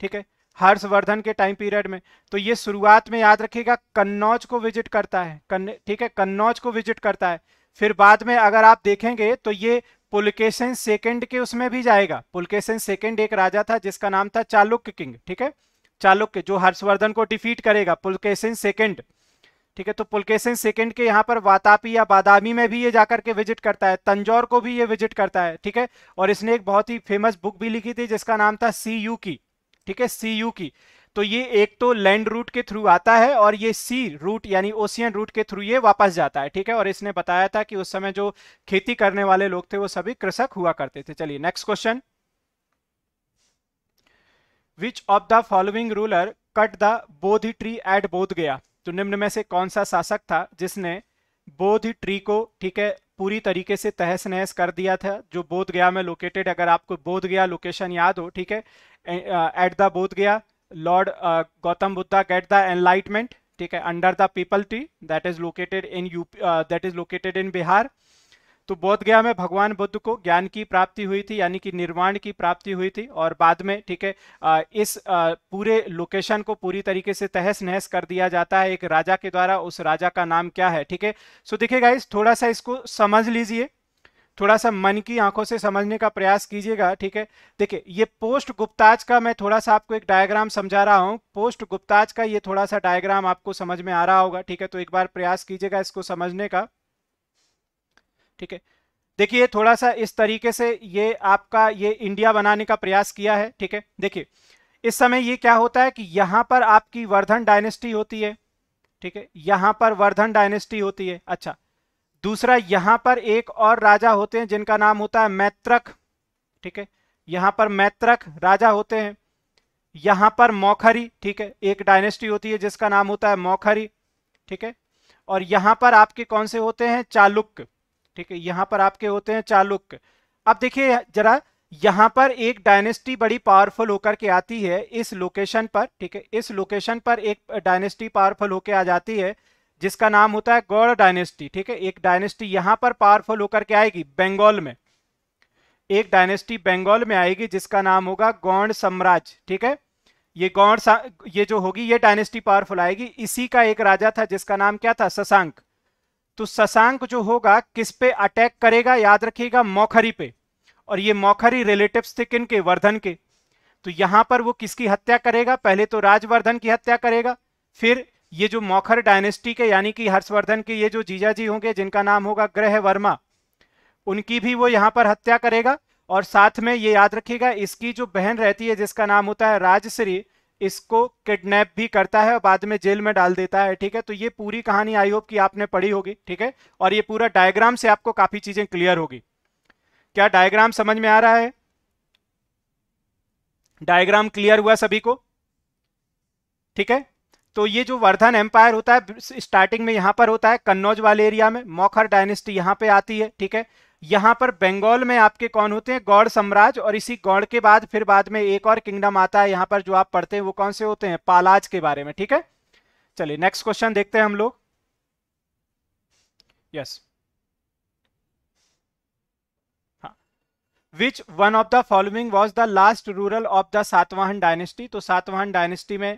ठीक है हर्षवर्धन के टाइम पीरियड में तो ये शुरुआत में याद रखिएगा कन्नौज को विजिट करता है कन्न ठीक है कन्नौज को विजिट करता है फिर बाद में अगर आप देखेंगे तो ये पुलकेशन सेकंड के उसमें भी जाएगा पुलकेशन सेकंड एक राजा था जिसका नाम था चालुक्य किंग ठीक है चालुक्य जो हर्षवर्धन को डिफीट करेगा पुलकेशन सेकंड ठीक है तो पुलकेशन सेकंड के यहाँ पर वातापी या बादामी में भी ये जाकर के विजिट करता है तंजौर को भी ये विजिट करता है ठीक है और इसने एक बहुत ही फेमस बुक भी लिखी थी जिसका नाम था सी यू की ठीक है सी यू की तो ये एक तो लैंड रूट के थ्रू आता है और ये सी रूट यानी ओशियन रूट के थ्रू ये वापस जाता है ठीक है और इसने बताया था कि उस समय जो खेती करने वाले लोग थे वो सभी कृषक हुआ करते थे चलिए next question which of the following ruler cut the Bodh tree at Bodh Gaya तो निम्न में से कौन सा शासक था जिसने बोध ट्री को ठीक है पूरी तरीके से तहस नहस कर दिया था जो बोध गया में लोकेटेड अगर आपको बोध गया लोकेशन याद हो ठीक है eight the Bodh Gaya lord Gautam Buddha get the enlightenment ठीक है under the peepal tree that is located in UP that is located in Bihar तो बोध गया में भगवान बुद्ध को ज्ञान की प्राप्ति हुई थी यानी कि निर्वाण की प्राप्ति हुई थी और बाद में ठीक है इस पूरे लोकेशन को पूरी तरीके से तहस नहस कर दिया जाता है एक राजा के द्वारा उस राजा का नाम क्या है ठीक है सो देखिएगा इस थोड़ा सा इसको समझ लीजिए थोड़ा सा मन की आंखों से समझने का प्रयास कीजिएगा ठीक है देखिए ये पोस्ट गुप्ताज का मैं थोड़ा सा आपको एक डायग्राम समझा रहा हूँ पोस्ट गुप्ताज का ये थोड़ा सा डायग्राम आपको समझ में आ रहा होगा ठीक है तो एक बार प्रयास कीजिएगा इसको समझने का ठीक है देखिए थोड़ा सा इस तरीके से ये आपका ये इंडिया बनाने का प्रयास किया है ठीक है देखिए इस समय ये क्या होता है कि यहां पर आपकी वर्धन डायनेस्टी होती है ठीक है यहां पर वर्धन डायनेस्टी होती है अच्छा दूसरा यहां पर एक और राजा होते हैं जिनका नाम होता है मैत्रक ठीक है यहां पर मैत्रक राजा होते हैं यहां पर मौखरी ठीक है एक डायनेस्टी होती है जिसका नाम होता है मौखरी ठीक है और यहां पर आपके कौन से होते हैं चालुक्य ठीक है यहां पर आपके होते हैं चालुक्य अब देखिए जरा यहां पर एक डायनेस्टी बड़ी पावरफुल होकर के आती है इस लोकेशन पर ठीक है इस लोकेशन पर एक डायनेस्टी पावरफुल होकर आ जाती है जिसका नाम होता है गौड़ डायनेस्टी ठीक है एक डायनेस्टी यहां पर पावरफुल होकर के आएगी बंगाल में एक डायनेस्टी बंगाल में आएगी जिसका नाम होगा गौंड साम्राज्य ठीक है ये गौड़ ये जो होगी ये डायनेस्टी पावरफुल आएगी इसी का एक राजा था जिसका नाम क्या था शशांक तो शशांक जो होगा किस पे अटैक करेगा याद रखिएगा मौखरी पे और ये मौखरी रिलेटिव थे किन के वर्धन के तो यहां पर वो किसकी हत्या करेगा पहले तो राजवर्धन की हत्या करेगा फिर ये जो मौखर डायनेस्टी के यानी कि हर्षवर्धन के ये जो जीजा जी होंगे जिनका नाम होगा ग्रह वर्मा उनकी भी वो यहां पर हत्या करेगा और साथ में ये याद रखिएगा इसकी जो बहन रहती है जिसका नाम होता है राजश्री इसको किडनैप भी करता है और बाद में जेल में डाल देता है ठीक है तो ये पूरी कहानी आई होप कि आपने पढ़ी होगी ठीक है और ये पूरा डायग्राम से आपको काफी चीजें क्लियर होगी क्या डायग्राम समझ में आ रहा है डायग्राम क्लियर हुआ सभी को ठीक है तो ये जो वर्धन एम्पायर होता है स्टार्टिंग में यहां पर होता है कन्नौज वाले एरिया में मौखर डायनेस्टी यहां पे आती है ठीक है यहाँ पर बंगाल में आपके कौन होते हैं गौड़ साम्राज्य और इसी गौड़ के बाद फिर बाद में एक और किंगडम आता है यहाँ पर जो आप पढ़ते हैं वो कौन से होते हैं पालाज के बारे में ठीक है चलिए नेक्स्ट क्वेश्चन देखते हैं हम लोग yes which one of the following was the last ruler of the Satavahana dynasty तो सातवाहन डायनेस्टी में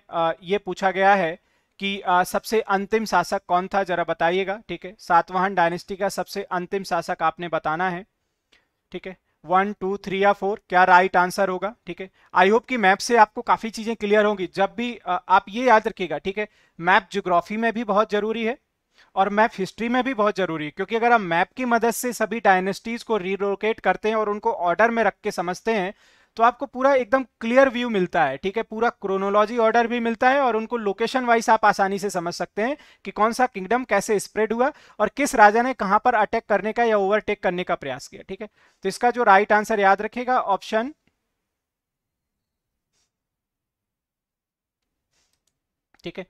ये पूछा गया है कि आ, सबसे अंतिम शासक कौन था जरा बताइएगा ठीक है सातवाहन डायनेस्टी का सबसे अंतिम शासक आपने बताना है ठीक है वन टू थ्री या फोर क्या राइट आंसर होगा ठीक है आई होप कि मैप से आपको काफ़ी चीज़ें क्लियर होंगी जब भी आ, आप ये याद रखिएगा ठीक है मैप जोग्राफी में भी बहुत ज़रूरी है और मैप हिस्ट्री में भी बहुत ज़रूरी है क्योंकि अगर आप मैप की मदद से सभी डायनेस्टीज़ को रिलोकेट करते हैं और उनको ऑर्डर में रख के समझते हैं तो आपको पूरा एकदम क्लियर व्यू मिलता है ठीक है पूरा क्रोनोलॉजी ऑर्डर भी मिलता है और उनको लोकेशन वाइज आप आसानी से समझ सकते हैं कि कौन सा किंगडम कैसे स्प्रेड हुआ और किस राजा ने कहां पर अटैक करने का या ओवरटेक करने का प्रयास किया ठीक है तो इसका जो राइट आंसर याद रखेगा ऑप्शन ठीक है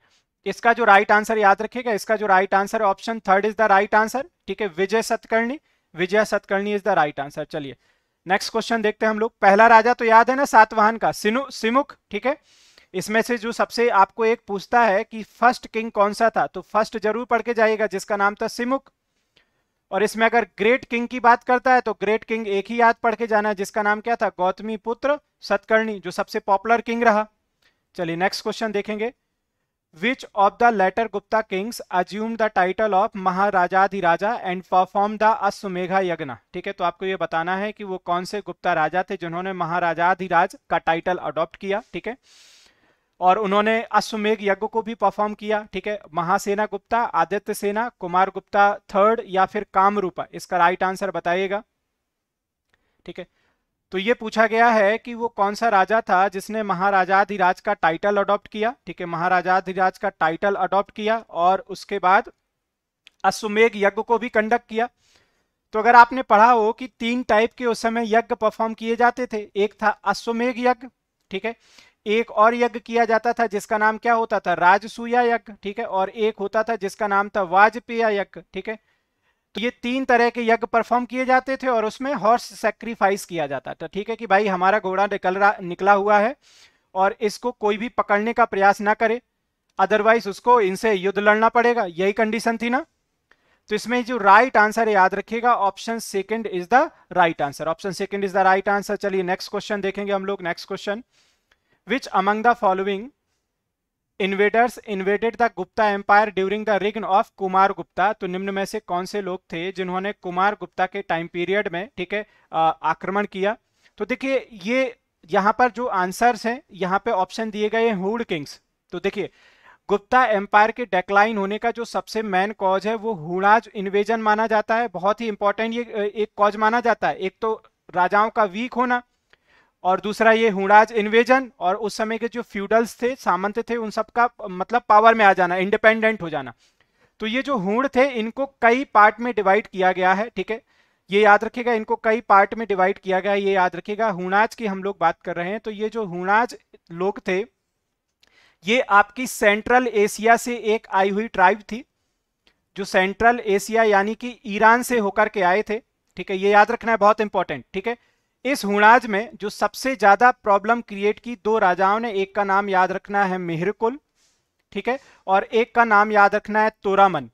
इसका जो राइट आंसर याद रखेगा इसका जो right answer option third is the right answer ठीक है Vijay Satakarni Vijay Satakarni is the right answer चलिए नेक्स्ट क्वेश्चन देखते हैं हम लोग पहला राजा तो याद है ना सातवाहन का सिनु सिमुख ठीक है इसमें से जो सबसे आपको एक पूछता है कि फर्स्ट किंग कौन सा था तो फर्स्ट जरूर पढ़ के जाइएगा जिसका नाम था सिमुख और इसमें अगर ग्रेट किंग की बात करता है तो ग्रेट किंग एक ही याद पढ़ के जाना है जिसका नाम क्या था गौतमी पुत्र सतकर्णी जो सबसे पॉपुलर किंग रहा चलिए नेक्स्ट क्वेश्चन देखेंगे Which of the latter Gupta kings assumed the title of Maharajaadhiraja and performed the Ashwamedha Yagna? ठीक है तो आपको ये बताना है कि वो कौन से गुप्ता राजा थे जिन्होंने महाराजाधिराज का टाइटल अडॉप्ट किया ठीक है और उन्होंने अश्वमेघ यज्ञ को भी परफॉर्म किया ठीक है महासेना गुप्ता आदित्य सेना कुमार गुप्ता थर्ड या फिर कामरूपा इसका राइट आंसर बताइएगा ठीक है तो ये पूछा गया है कि वो कौन सा राजा था जिसने महाराजाधिराज का टाइटल अडॉप्ट किया ठीक है महाराजाधिराज का टाइटल अडॉप्ट किया और उसके बाद अश्वमेघ यज्ञ को भी कंडक्ट किया तो अगर आपने पढ़ा हो कि तीन टाइप के उस समय यज्ञ परफॉर्म किए जाते थे एक था अश्वमेघ यज्ञ ठीक है एक और यज्ञ किया जाता था जिसका नाम क्या होता था राजसूया यज्ञ ठीक है और एक होता था जिसका नाम था वाजपेय यज्ञ ठीक है तो ये तीन तरह के यज्ञ परफॉर्म किए जाते थे और उसमें हॉर्स सेक्रीफाइस किया जाता था ठीक है कि भाई हमारा घोड़ा निकल रहा निकला हुआ है और इसको कोई भी पकड़ने का प्रयास ना करे अदरवाइज उसको इनसे युद्ध लड़ना पड़ेगा यही कंडीशन थी ना तो इसमें जो राइट आंसर याद रखिएगा option second is the right answer option second is the right answer चलिए नेक्स्ट क्वेश्चन देखेंगे हम लोग next question which among the following invaders invaded the Gupta empire during the reign of Kumar Gupta तो निम्न में से कौन से लोग थे जिन्होंने कुमार गुप्ता के टाइम पीरियड में ठीक है आक्रमण किया तो देखिए ये यहाँ पर जो आंसर्स हैं यहाँ पे ऑप्शन दिए गए हैं हुड किंग्स तो देखिए गुप्ता एम्पायर के डेक्लाइन होने का जो सबसे मेन कॉज है वो हुड़ाज इन्वेजन माना जाता है बहुत ही इंपॉर्टेंट ये एक कॉज माना जाता है एक तो राजाओं का वीक होना और दूसरा ये हुज इन्वेजन और उस समय के जो फ्यूडल्स थे सामंत थे उन सबका मतलब पावर में आ जाना इंडिपेंडेंट हो जाना तो ये जो हुड़ थे इनको कई पार्ट में डिवाइड किया गया है ठीक है ये याद रखिएगा इनको कई पार्ट में डिवाइड किया गया है ये याद रखिएगा हुज की हम लोग बात कर रहे हैं तो ये जो हुज लोग थे ये आपकी सेंट्रल एशिया से एक आई हुई ट्राइब थी जो सेंट्रल एशिया यानी कि ईरान से होकर के आए थे ठीक है ये याद रखना है बहुत इंपॉर्टेंट ठीक है इस हुणाज में जो सबसे ज्यादा प्रॉब्लम क्रिएट की दो राजाओं ने एक का नाम याद रखना है मेहरकुल ठीक है और एक का नाम याद रखना है तोरामन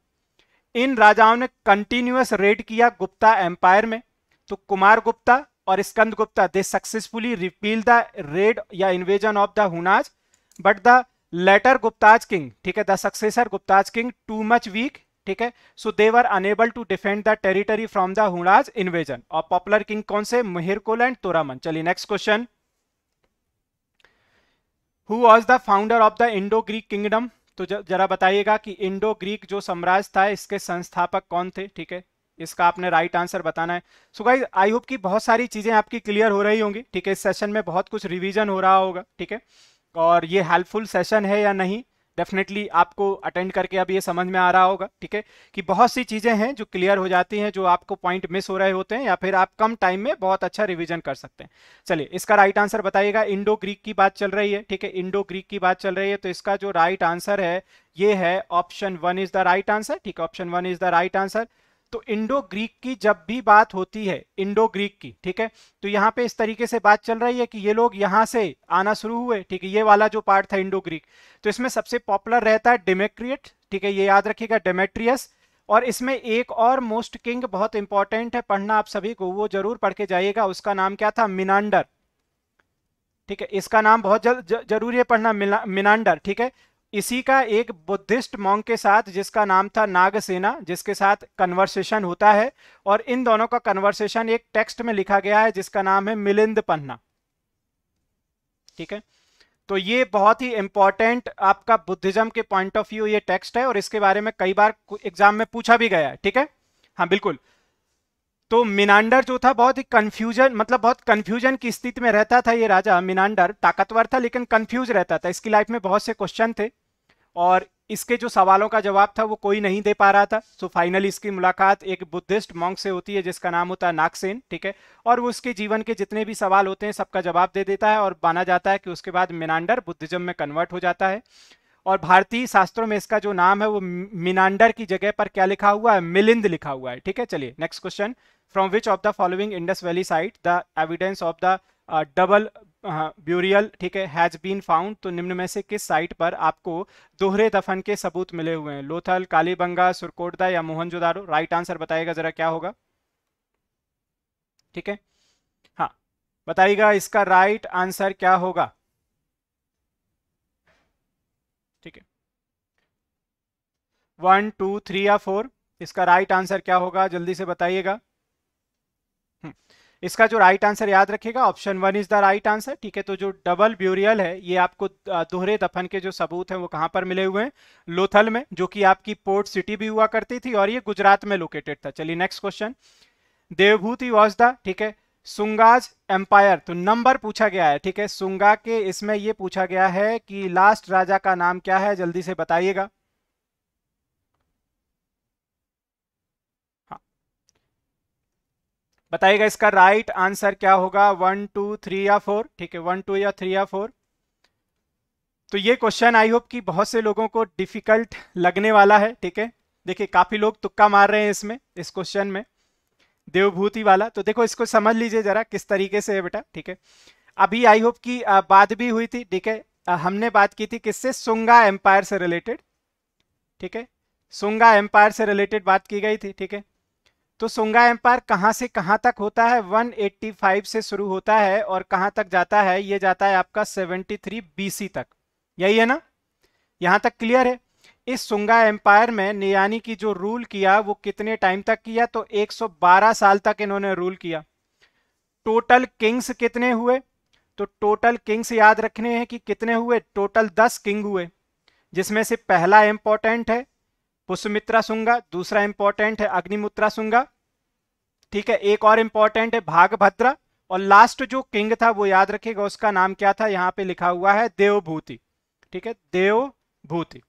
इन राजाओं ने कंटिन्यूस रेड किया गुप्ता एम्पायर में तो कुमार गुप्ता और Skanda Gupta they successfully repel the raid या invasion of the Hunas but the later Guptas king ठीक है the successor Guptas king too much weak ठीक है so they were unable to defend the territory from the Huns invasion और पॉपुलर किंग कौन से Mihirakula and Toramana चलिए next question who was the founder of the Indo Greek kingdom तो जरा बताइएगा कि इंडो ग्रीक जो साम्राज्य था इसके संस्थापक कौन थे ठीक है इसका आपने राइट आंसर बताना है सो गाइज आई होप कि बहुत सारी चीजें आपकी क्लियर हो रही होंगी ठीक है इस सेशन में बहुत कुछ रिवीजन हो रहा होगा ठीक है और ये हेल्पफुल सेशन है या नहीं डेफिनेटली आपको अटेंड करके अब ये समझ में आ रहा होगा ठीक है कि बहुत सी चीज़ें हैं जो क्लियर हो जाती हैं जो आपको पॉइंट मिस हो रहे होते हैं या फिर आप कम टाइम में बहुत अच्छा रिविजन कर सकते हैं चलिए इसका राइट आंसर बताइएगा इंडो ग्रीक की बात चल रही है ठीक है इंडो ग्रीक की बात चल रही है तो इसका जो राइट आंसर है ये है option one is the right answer ठीक है option one is the right answer तो इंडो ग्रीक की जब भी बात होती है इंडो ग्रीक की ठीक है तो यहाँ पे इस तरीके से बात चल रही है कि ये लोग यहाँ से आना शुरू हुए ठीक है ये वाला जो पार्ट था इंडो ग्रीक तो इसमें सबसे पॉपुलर रहता है डेमेक्रिएट ठीक है ये याद रखिएगा डेमेट्रियस और इसमें एक और मोस्ट किंग बहुत इंपॉर्टेंट है पढ़ना आप सभी को वो जरूर पढ़ के जाइएगा उसका नाम क्या था मिनांडर ठीक है इसका नाम बहुत जरूरी है पढ़ना मिनांडर ठीक है इसी का एक बुद्धिस्ट मॉन्ग के साथ जिसका नाम था नागसेना जिसके साथ कन्वर्सेशन होता है और इन दोनों का कन्वर्सेशन एक टेक्स्ट में लिखा गया है जिसका नाम है मिलिंद पन्ना ठीक है तो ये बहुत ही इंपॉर्टेंट आपका बुद्धिज्म के पॉइंट ऑफ व्यू ये टेक्स्ट है और इसके बारे में कई बार एग्जाम में पूछा भी गया है ठीक है हाँ बिल्कुल तो मिनांडर जो था बहुत ही कंफ्यूजन मतलब बहुत कंफ्यूजन की स्थिति में रहता था ये राजा मिनांडर ताकतवर था लेकिन कंफ्यूज रहता था इसकी लाइफ में बहुत से क्वेश्चन थे और इसके जो सवालों का जवाब था वो कोई नहीं दे पा रहा था सो फाइनली इसकी मुलाकात एक बुद्धिस्ट मॉन्ग से होती है जिसका नाम होता है नागसेन ठीक है और वो उसके जीवन के जितने भी सवाल होते हैं सबका जवाब दे देता है और माना जाता है कि उसके बाद मिनांडर बुद्धिज्म में कन्वर्ट हो जाता है और भारतीय शास्त्रों में इसका जो नाम है वो मिनांडर की जगह पर क्या लिखा हुआ है मिलिंद लिखा हुआ है ठीक है चलिए next question from which of the following Indus valley site the evidence of the double burial ठीक है हैज बीन फाउंड तो निम्न में से किस साइट पर आपको दोहरे दफन के सबूत मिले हुए हैं लोथल कालीबंगा सुरकोटदा या मोहनजोदारो राइट आंसर बताइएगा जरा क्या होगा ठीक है हाँ बताइएगा इसका राइट आंसर क्या होगा ठीक है वन टू थ्री या फोर इसका राइट आंसर क्या होगा जल्दी से बताइएगा इसका जो राइट आंसर याद रखेगा option one is the right answer ठीक है तो जो डबल ब्यूरियल है ये आपको दोहरे दफन के जो सबूत हैं वो कहाँ पर मिले हुए हैं लोथल में जो कि आपकी पोर्ट सिटी भी हुआ करती थी और ये गुजरात में लोकेटेड था चलिए next question Devabhuti was the ठीक है सुंगाज एम्पायर तो नंबर पूछा गया है ठीक है सुंगा के इसमें यह पूछा गया है कि लास्ट राजा का नाम क्या है जल्दी से बताइएगा बताइएगा इसका राइट right आंसर क्या होगा वन टू थ्री या फोर ठीक है वन टू या थ्री या फोर तो ये क्वेश्चन आई होप कि बहुत से लोगों को डिफिकल्ट लगने वाला है ठीक है देखिए काफी लोग तुक्का मार रहे हैं इसमें इस क्वेश्चन में देवभूति वाला तो देखो इसको समझ लीजिए जरा किस तरीके से है बेटा ठीक है अभी आई होप कि बात भी हुई थी ठीक है हमने बात की थी किससे सुंगा एम्पायर से रिलेटेड ठीक है सुंगा एम्पायर से रिलेटेड बात की गई थी ठीक है तो सोंगा एम्पायर कहाँ से कहाँ तक होता है 185 से शुरू होता है और कहाँ तक जाता है ये जाता है आपका 73 सी तक यही है ना यहाँ तक क्लियर है इस सुंगा एम्पायर में नियानी की जो रूल किया वो कितने टाइम तक किया तो 112 साल तक इन्होंने रूल किया टोटल किंग्स कितने हुए तो टोटल किंग्स याद रखने हैं कि कितने हुए टोटल दस किंग हुए जिसमें से पहला इंपॉर्टेंट है पुष्पमित्रा सुंगा दूसरा इंपॉर्टेंट है अग्निमुत्रा सुंगा ठीक है एक और इंपॉर्टेंट है भागभद्रा और लास्ट जो किंग था वो याद रखेगा उसका नाम क्या था यहाँ पे लिखा हुआ है देवभूति ठीक है देवभूति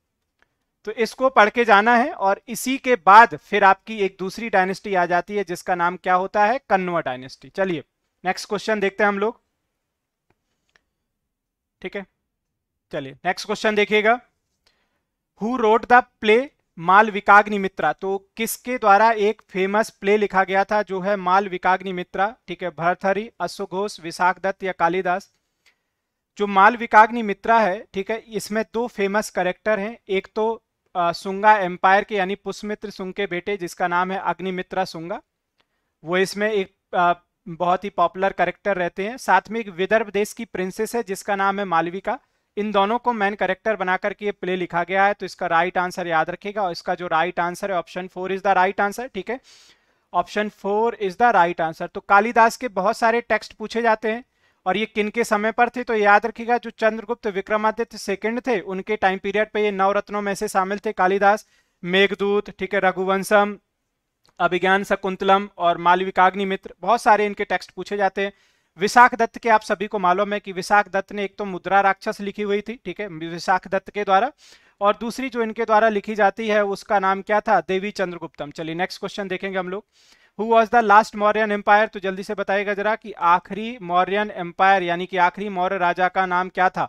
तो इसको पढ़ के जाना है और इसी के बाद फिर आपकी एक दूसरी डायनेस्टी आ जाती है जिसका नाम क्या होता है कन्वा डायनेस्टी चलिए नेक्स्ट क्वेश्चन देखते हैं हम लोग ठीक है चलिए नेक्स्ट क्वेश्चन देखिएगा who wrote the play Malavikagnimitra तो किसके द्वारा एक फेमस प्ले लिखा गया था जो है माल विकाग्नि मित्रा ठीक है भरथरी अश्वघोष विशाख दत्त या कालिदास जो माल विकाग्नि मित्रा है ठीक है इसमें दो फेमस करेक्टर हैं एक तो सुंगा एम्पायर के यानी पुष्पमित्र सुंग के बेटे जिसका नाम है अग्निमित्रा सुंगा वो इसमें एक आ, बहुत ही पॉपुलर करेक्टर रहते हैं साथ में एक विदर्भ देश की प्रिंसेस है जिसका नाम है मालविका इन दोनों को मैन करेक्टर बना करके ये प्ले लिखा गया है तो इसका राइट आंसर याद रखेगा और इसका जो राइट आंसर है option four is the right answer ठीक है option four is the right answer तो कालिदास के बहुत सारे टेक्स्ट पूछे जाते हैं और ये किन के समय पर थे तो याद रखिएगा जो चंद्रगुप्त विक्रमादित्य सेकंड थे उनके टाइम पीरियड पे ये नौ रत्नों में से शामिल थे कालिदास मेघदूत ठीक है रघुवंशम अभिज्ञान शकुंतलम और मालविकाग्नि मित्र बहुत सारे इनके टेक्स्ट पूछे जाते हैं विशाख दत्त के आप सभी को मालूम है कि विशाख दत्त ने एक तो मुद्रा राक्षस लिखी हुई थी ठीक है विशाख दत्त के द्वारा और दूसरी जो इनके द्वारा लिखी जाती है उसका नाम क्या था देवी चंद्रगुप्तम चलिए नेक्स्ट क्वेश्चन देखेंगे हम लोग who was the last Mauryan empire तो जल्दी से बताएगा जरा कि आखिरी मौर्यन एम्पायर यानी कि आखिरी मौर्य राजा का नाम क्या था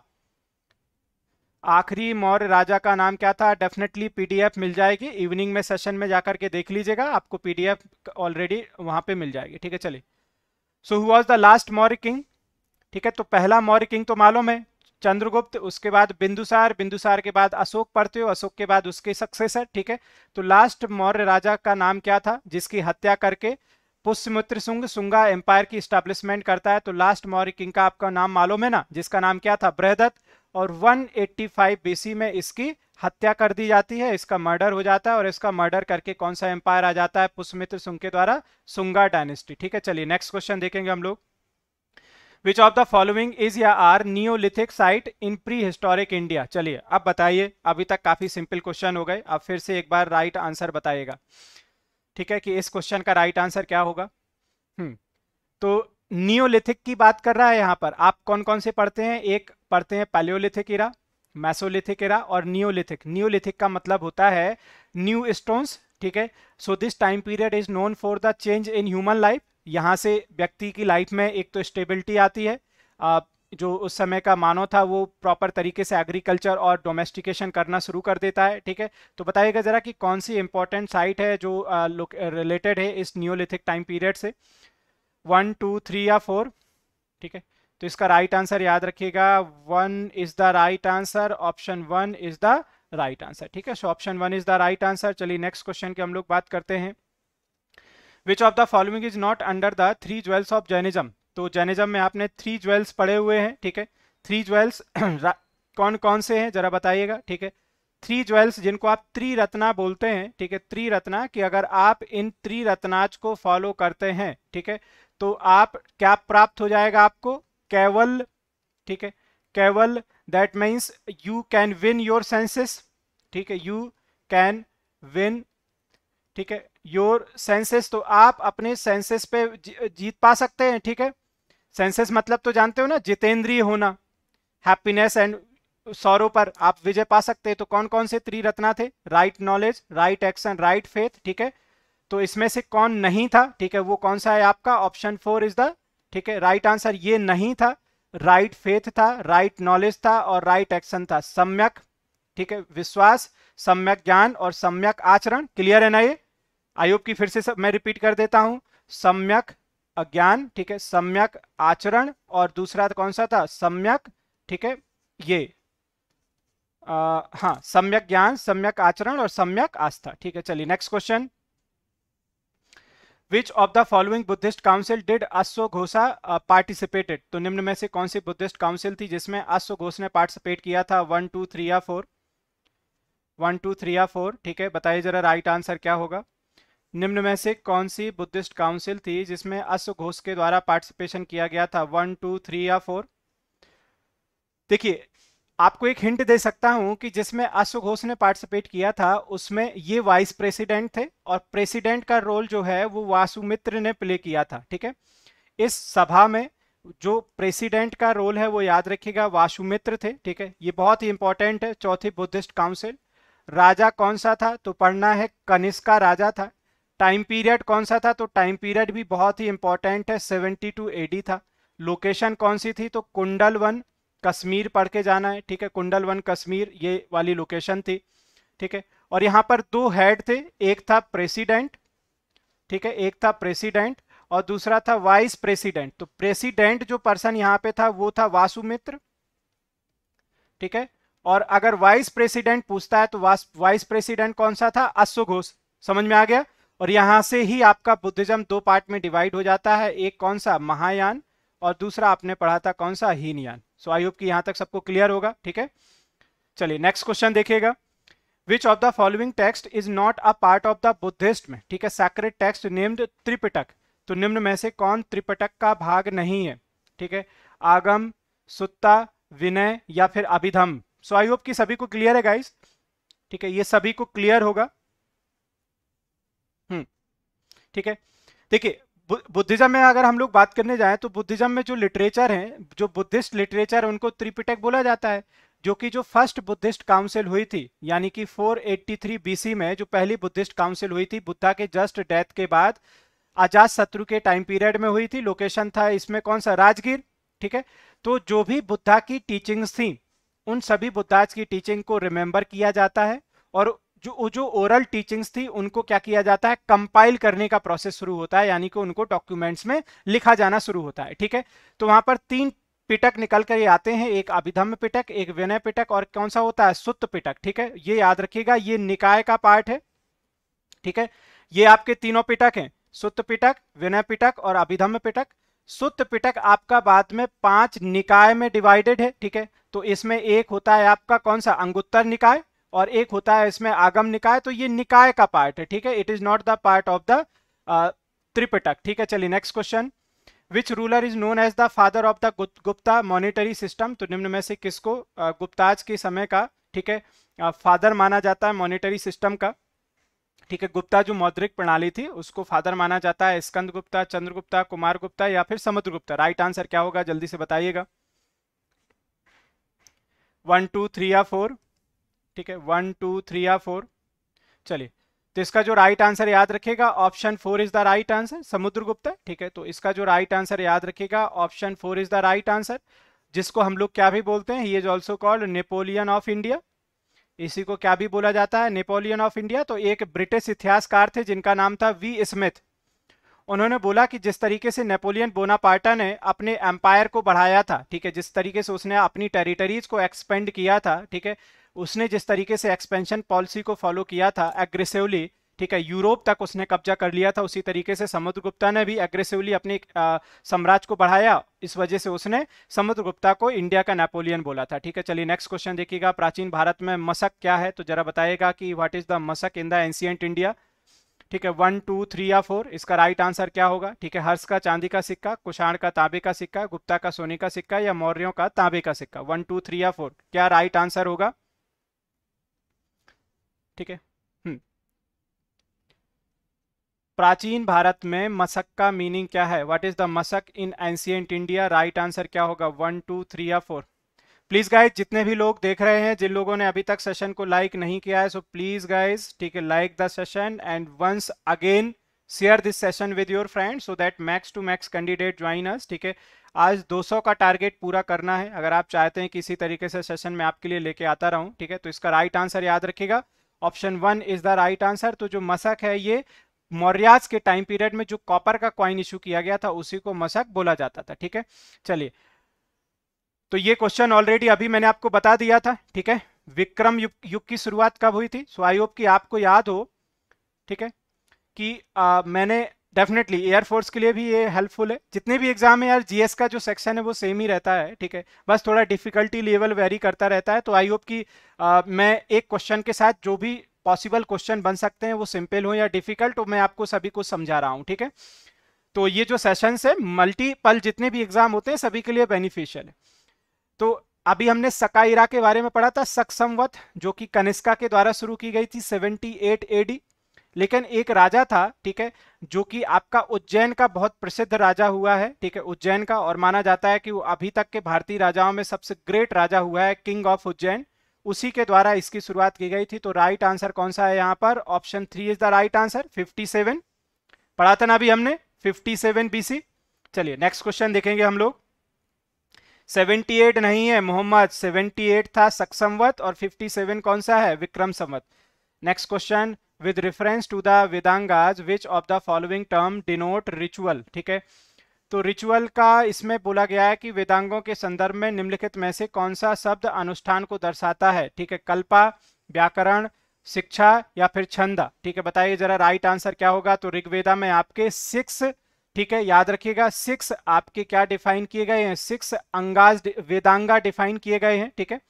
आखिरी मौर्य राजा का नाम क्या था डेफिनेटली पीडीएफ मिल जाएगी इवनिंग में सेशन में जाकर के देख लीजिएगा आपको पीडीएफ ऑलरेडी वहां पे मिल जाएगी ठीक है चलिए so who was the last Maurya king ठीक है तो पहला मौर्य किंग तो मालूम है चंद्रगुप्त उसके बाद बिंदुसार बिंदुसार के बाद अशोक पढ़ते हो अशोक के बाद उसके सक्सेसर ठीक है तो लास्ट मौर्य राजा का नाम क्या था जिसकी हत्या करके पुष्यमित्र सुंग सुंगा एम्पायर की स्टैब्लिशमेंट करता है तो लास्ट मौर्य किंग का आपका नाम मालूम है ना जिसका नाम क्या था बृहदत्त और 185 बीसी में इसकी हत्या कर दी जाती है इसका मर्डर हो जाता है और इसका मर्डर करके कौन सा एम्पायर आ जाता है पुष्मित्र सुंग के द्वारा सुंगा डायनेस्टी ठीक है चलिए नेक्स्ट क्वेश्चन देखेंगे हम लोग which of the following is or are neolithic site in prehistoric India चलिए अब बताइए अभी तक काफी सिंपल क्वेश्चन हो गए अब फिर से एक बार राइट right आंसर बताइएगा ठीक है कि इस क्वेश्चन का राइट right आंसर क्या होगा हम्म तो नियोलिथिक की बात कर रहा है यहाँ पर आप कौन कौन से पढ़ते हैं एक पढ़ते हैं पैलियोलिथिक इरा मैसोलिथिक एरा और न्योलिथिक न्योलिथिक का मतलब होता है न्यू स्टोन्स ठीक है so this time period is known for the change in human life यहाँ से व्यक्ति की लाइफ में एक तो स्टेबिलिटी आती है जो उस समय का मानव था वो प्रॉपर तरीके से एग्रीकल्चर और डोमेस्टिकेशन करना शुरू कर देता है ठीक है तो बताइएगा ज़रा कि कौन सी इंपॉर्टेंट साइट है जो रिलेटेड है इस न्योलिथिक टाइम पीरियड से वन टू थ्री या फोर ठीक है तो इसका राइट right आंसर याद रखिएगा one is the right answer option one is the right answer ठीक है so option one is the right answer चलिए नेक्स्ट क्वेश्चन की हम लोग बात करते हैं which of the following is not under the three jewels of Jainism तो जैनिज्म में आपने थ्री ज्वेल्स पढ़े हुए हैं ठीक है थ्री ज्वेल्स कौन कौन से हैं जरा बताइएगा ठीक है थ्री ज्वेल्स जिनको आप त्रिरत्ना बोलते हैं ठीक है त्रिरत्ना कि अगर आप इन त्रिरत्नाज को फॉलो करते हैं ठीक है तो आप क्या प्राप्त हो जाएगा आपको केवल ठीक है केवल that means you can win your senses ठीक है यू कैन विन ठीक है योर सेंसेस तो आप अपने सेंसेस पे जीत पा सकते हैं ठीक है सेंसेस मतलब तो जानते हो ना जितेंद्रीय होना हैप्पीनेस एंड सौरों पर आप विजय पा सकते हैं तो कौन कौन से त्रिरत्ना थे right knowledge right action right faith ठीक है तो इसमें से कौन नहीं था ठीक है वो कौन सा है आपका ऑप्शन फोर इज द ठीक है राइट आंसर ये नहीं था राइट फेथ था राइट नॉलेज था और राइट एक्शन था सम्यक ठीक है विश्वास सम्यक ज्ञान और सम्यक आचरण क्लियर है ना ये आयोग की फिर से सब मैं रिपीट कर देता हूं सम्यक अज्ञान ठीक है सम्यक आचरण और दूसरा कौन सा था सम्यक ठीक है ये आ, हाँ सम्यक ज्ञान सम्यक आचरण और सम्यक आस्था ठीक है चलिए next question which of the following Buddhist council did आसो घोषा पार्टिसिपेटेड तो निम्न में से कौन सी बुद्धिस्ट काउंसिल थी जिसमें अश्व घोष ने पार्टिसिपेट किया था वन टू थ्री या फोर वन टू थ्री या फोर ठीक है बताइए जरा राइट आंसर क्या होगा निम्न में से कौन सी बुद्धिस्ट काउंसिल थी जिसमें अश्व घोष के द्वारा पार्टिसिपेशन किया गया था वन टू थ्री या फोर देखिए आपको एक हिंट दे सकता हूं कि जिसमें अशोक घोष ने पार्टिसिपेट किया था उसमें ये वाइस प्रेसिडेंट थे और प्रेसिडेंट का रोल जो है वो वासुमित्र ने प्ले किया था ठीक है इस सभा में जो प्रेसिडेंट का रोल है वो याद रखिएगा वासुमित्र थे ठीक है ये बहुत ही इंपॉर्टेंट है चौथी बुद्धिस्ट काउंसिल राजा कौन सा था तो पढ़ना है कनिष्का राजा था टाइम पीरियड कौन सा था तो टाइम पीरियड भी बहुत ही इंपॉर्टेंट है 72 एडी था लोकेशन कौन सी थी तो कुंडल वन कश्मीर पढ़ के जाना है ठीक है कुंडल वन कश्मीर ये वाली लोकेशन थी ठीक है और यहाँ पर दो हेड थे एक था प्रेसिडेंट ठीक है एक था प्रेसिडेंट और दूसरा था वाइस प्रेसिडेंट तो प्रेसिडेंट जो पर्सन यहाँ पे था वो था वासुमित्र ठीक है और अगर वाइस प्रेसिडेंट पूछता है तो वाइस प्रेसिडेंट कौन सा था अश्व घोष समझ में आ गया और यहां से ही आपका बुद्धिज्म दो पार्ट में डिवाइड हो जाता है एक कौन सा महायान और दूसरा आपने पढ़ा था कौन सा हीन यान सो आई होप कि यहाँ तक सबको क्लियर होगा ठीक है चलिए नेक्स्ट क्वेश्चन देखिएगा which of the following text is not a part of the Buddhist में ठीक है सैक्रेट टेक्स्ट नेम्ड त्रिपिटक तो निम्न में से कौन त्रिपिटक का भाग नहीं है ठीक है आगम सुत्ता विनय या फिर अभिधम सो आई होप कि सभी को क्लियर है गाइस ठीक है ये सभी को क्लियर होगा हम्म ठीक है देखिए बुद्धिज्म में अगर हम लोग बात करने जाएं तो बुद्धिज्म में जो लिटरेचर है जो बुद्धिस्ट लिटरेचर है उनको त्रिपिटक बोला जाता है जो कि जो फर्स्ट बुद्धिस्ट काउंसिल हुई थी यानी कि 483 बीसी में जो पहली बुद्धिस्ट काउंसिल हुई थी बुद्धा के जस्ट डेथ के बाद आजाद शत्रु के टाइम पीरियड में हुई थी लोकेशन था इसमें कौन सा राजगीर ठीक है तो जो भी बुद्धा की टीचिंग्स थी उन सभी बुद्धाज की टीचिंग को रिमेंबर किया जाता है और जो जो ओरल टीचिंग्स थी उनको क्या किया जाता है कंपाइल करने का प्रोसेस शुरू होता है यानी कि उनको डॉक्यूमेंट्स में लिखा जाना शुरू होता है ठीक है तो वहां पर तीन पिटक निकल कर ये आते हैं एक अभिधम पिटक एक विनय पिटक और कौन सा होता है सुत्त पिटक ठीक है ये याद रखिएगा ये निकाय का पार्ट है ठीक है ये आपके तीनों पिटक हैं सुत्त पिटक विनय पिटक और अभिधम पिटक सुत्त पिटक आपका बाद में पांच निकाय में डिवाइडेड है ठीक है तो इसमें एक होता है आपका कौन सा अंगुत्तर निकाय और एक होता है इसमें आगम निकाय तो ये निकाय का पार्ट है ठीक है it is not the part of the Tripitaka ठीक है चलिए next question which ruler is known as the father of the Gupta monetary system तो निम्न में से किसको uh, गुप्ताज के समय का ठीक है फादर uh, माना जाता है मॉनिटरी सिस्टम का ठीक है गुप्ता जो मौद्रिक प्रणाली थी उसको फादर माना जाता है स्कंद गुप्ता चंद्रगुप्ता कुमार गुप्ता या फिर समुद्र गुप्ता राइट आंसर क्या होगा जल्दी से बताइएगा वन टू थ्री या फोर ठीक है वन टू थ्री या फोर चलिए तो इसका जो राइट आंसर याद रखेगा option four is the right answer Samudra Gupta ठीक है तो इसका जो राइट आंसर याद रखेगा option four is the right answer जिसको हम लोग क्या भी बोलते हैं he is also called Napoleon of India इसी को क्या भी बोला जाता है नेपोलियन ऑफ इंडिया तो एक ब्रिटिश इतिहासकार थे जिनका नाम था वी स्मिथ उन्होंने बोला कि जिस तरीके से नेपोलियन बोनापार्टा ने अपने एम्पायर को बढ़ाया था ठीक है जिस तरीके से उसने अपनी टेरिटरीज को एक्सपेंड किया था ठीक है उसने जिस तरीके से एक्सपेंशन पॉलिसी को फॉलो किया था एग्रेसिवली ठीक है यूरोप तक उसने कब्जा कर लिया था उसी तरीके से समुद्रगुप्ता ने भी एग्रेसिवली अपने साम्राज्य को बढ़ाया इस वजह से उसने समुद्रगुप्ता को इंडिया का नेपोलियन बोला था ठीक है चलिए नेक्स्ट क्वेश्चन देखिएगा प्राचीन भारत में मसक क्या है तो जरा बताएगा कि what is the mashak in the ancient India ठीक है वन टू थ्री या फोर इसका राइट आंसर क्या होगा ठीक है हर्ष का चांदी का सिक्का कुषाण का तांबे का सिक्का गुप्ता का सोने का सिक्का या मौर्यों का तांबे का सिक्का वन टू थ्री या फोर क्या राइट आंसर होगा ठीक है हम्म। प्राचीन भारत में मसक का मीनिंग क्या है what is the mashak in ancient India right answer क्या होगा वन टू थ्री या फोर प्लीज गाइज जितने भी लोग देख रहे हैं जिन लोगों ने अभी तक सेशन को लाइक like नहीं किया है सो प्लीज गाइज ठीक है like the session and once again share this session with your friend so that max to max candidate join us ठीक है आज 200 का टारगेट पूरा करना है अगर आप चाहते हैं किसी तरीके से सेशन में आपके लिए लेके आता रहूं ठीक है तो इसका राइट आंसर याद रखिएगा option one is the right answer तो जो मशक है ये मौर्याज के टाइम पीरियड में जो कॉपर का क्वाइन इश्यू किया गया था उसी को मशक बोला जाता था ठीक है चलिए तो ये क्वेश्चन ऑलरेडी अभी मैंने आपको बता दिया था ठीक है विक्रम युग युग की शुरुआत कब हुई थी सो आई होप कि आपको याद हो ठीक है कि आ, मैंने डेफिनेटली एयरफोर्स के लिए भी ये हेल्पफुल है जितने भी एग्जाम है यार जीएस का जो सेक्शन है वो सेम ही रहता है ठीक है बस थोड़ा डिफिकल्टी लेवल वेरी करता रहता है तो आई होप कि आ, मैं एक क्वेश्चन के साथ जो भी पॉसिबल क्वेश्चन बन सकते हैं वो सिंपल हो या डिफिकल्ट मैं आपको सभी को समझा रहा हूँ ठीक है तो ये जो सेशन है मल्टीपल जितने भी एग्जाम होते हैं सभी के लिए बेनिफिशियल है तो अभी हमने सकाइरा के बारे में पढ़ा था सक जो कि कनिष्का के द्वारा शुरू की गई थी सेवेंटी एडी लेकिन एक राजा था ठीक है जो कि आपका उज्जैन का बहुत प्रसिद्ध राजा हुआ है ठीक है उज्जैन का और माना जाता है कि वो अभी तक के भारतीय राजाओं में सबसे ग्रेट राजा हुआ है किंग ऑफ उज्जैन उसी के द्वारा इसकी शुरुआत की गई थी तो राइट आंसर कौन सा है यहाँ पर option three is the right answer fifty पढ़ा था ना अभी हमने फिफ्टी सेवन बीसी चलिए नेक्स्ट क्वेश्चन देखेंगे हम लोग 78 नहीं है मोहम्मद 78 था सक और और 57 कौन सा है Vikram Samvat next question with reference to the Vedangas which of the following term denote ritual ठीक है तो रिचुअल का इसमें बोला गया है कि वेदांगों के संदर्भ में निम्नलिखित में से कौन सा शब्द अनुष्ठान को दर्शाता है ठीक है कल्पा व्याकरण शिक्षा या फिर छंद ठीक है बताइए जरा राइट आंसर क्या होगा तो ऋग्वेदा में आपके सिक्स ठीक है याद रखिएगा सिक्स आपके क्या डिफाइन किए गए हैं सिक्स अंगाज वेदांगा डिफाइन किए गए हैं ठीक है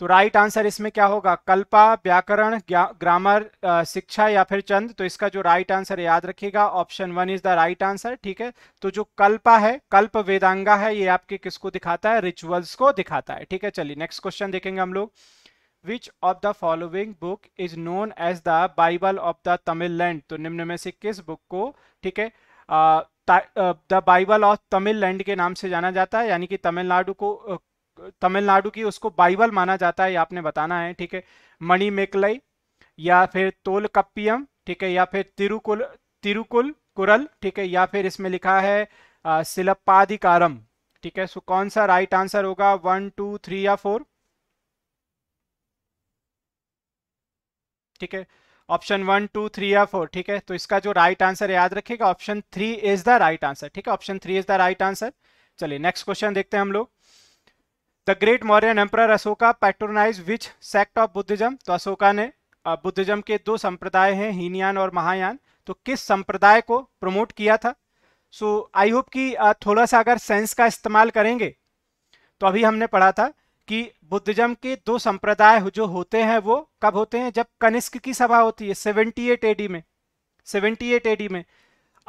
तो राइट आंसर इसमें क्या होगा कल्पा व्याकरण ग्रामर शिक्षा या फिर चंद तो इसका जो राइट आंसर याद रखिएगा option one is the right answer ठीक है तो जो कल्पा है कल्प वेदांगा है ये आपके किसको दिखाता है रिचुअल्स को दिखाता है ठीक है चलिए नेक्स्ट क्वेश्चन देखेंगे हम लोग which of the following book is known as the Bible of the Tamil land तो निम्न में से किस बुक को ठीक है the Bible of Tamil land के नाम से जाना जाता है यानी कि तमिलनाडु को तमिलनाडु की उसको बाइबल माना जाता है ये आपने बताना है ठीक है मणि मेकलई या फिर कप्पियम ठीक है या फिर तिरुकुल तिरुकुल कुरल ठीक है या फिर इसमें लिखा है सिलपाधिकारम ठीक है सो कौन सा राइट आंसर होगा वन टू थ्री या फोर ठीक है ऑप्शन वन टू थ्री या फोर ठीक है तो इसका जो राइट आंसर याद रखिएगा option three is the right answer ठीक है option three is the right answer चलिए नेक्स्ट क्वेश्चन देखते हैं हम लोग great Mauryan emperor Ashoka patronize which sect of Buddhism तो अशोका ने बुद्धिज्म uh, के दो संप्रदाय हैं हीनयान और महायान तो किस संप्रदाय को प्रमोट किया था सो आई होप कि uh, थोड़ा सा अगर सेंस का इस्तेमाल करेंगे तो अभी हमने पढ़ा था कि बुद्धिज्म के दो संप्रदाय जो होते हैं वो कब होते हैं जब कनिष्क की सभा होती है 78 एडी में 78 एडी में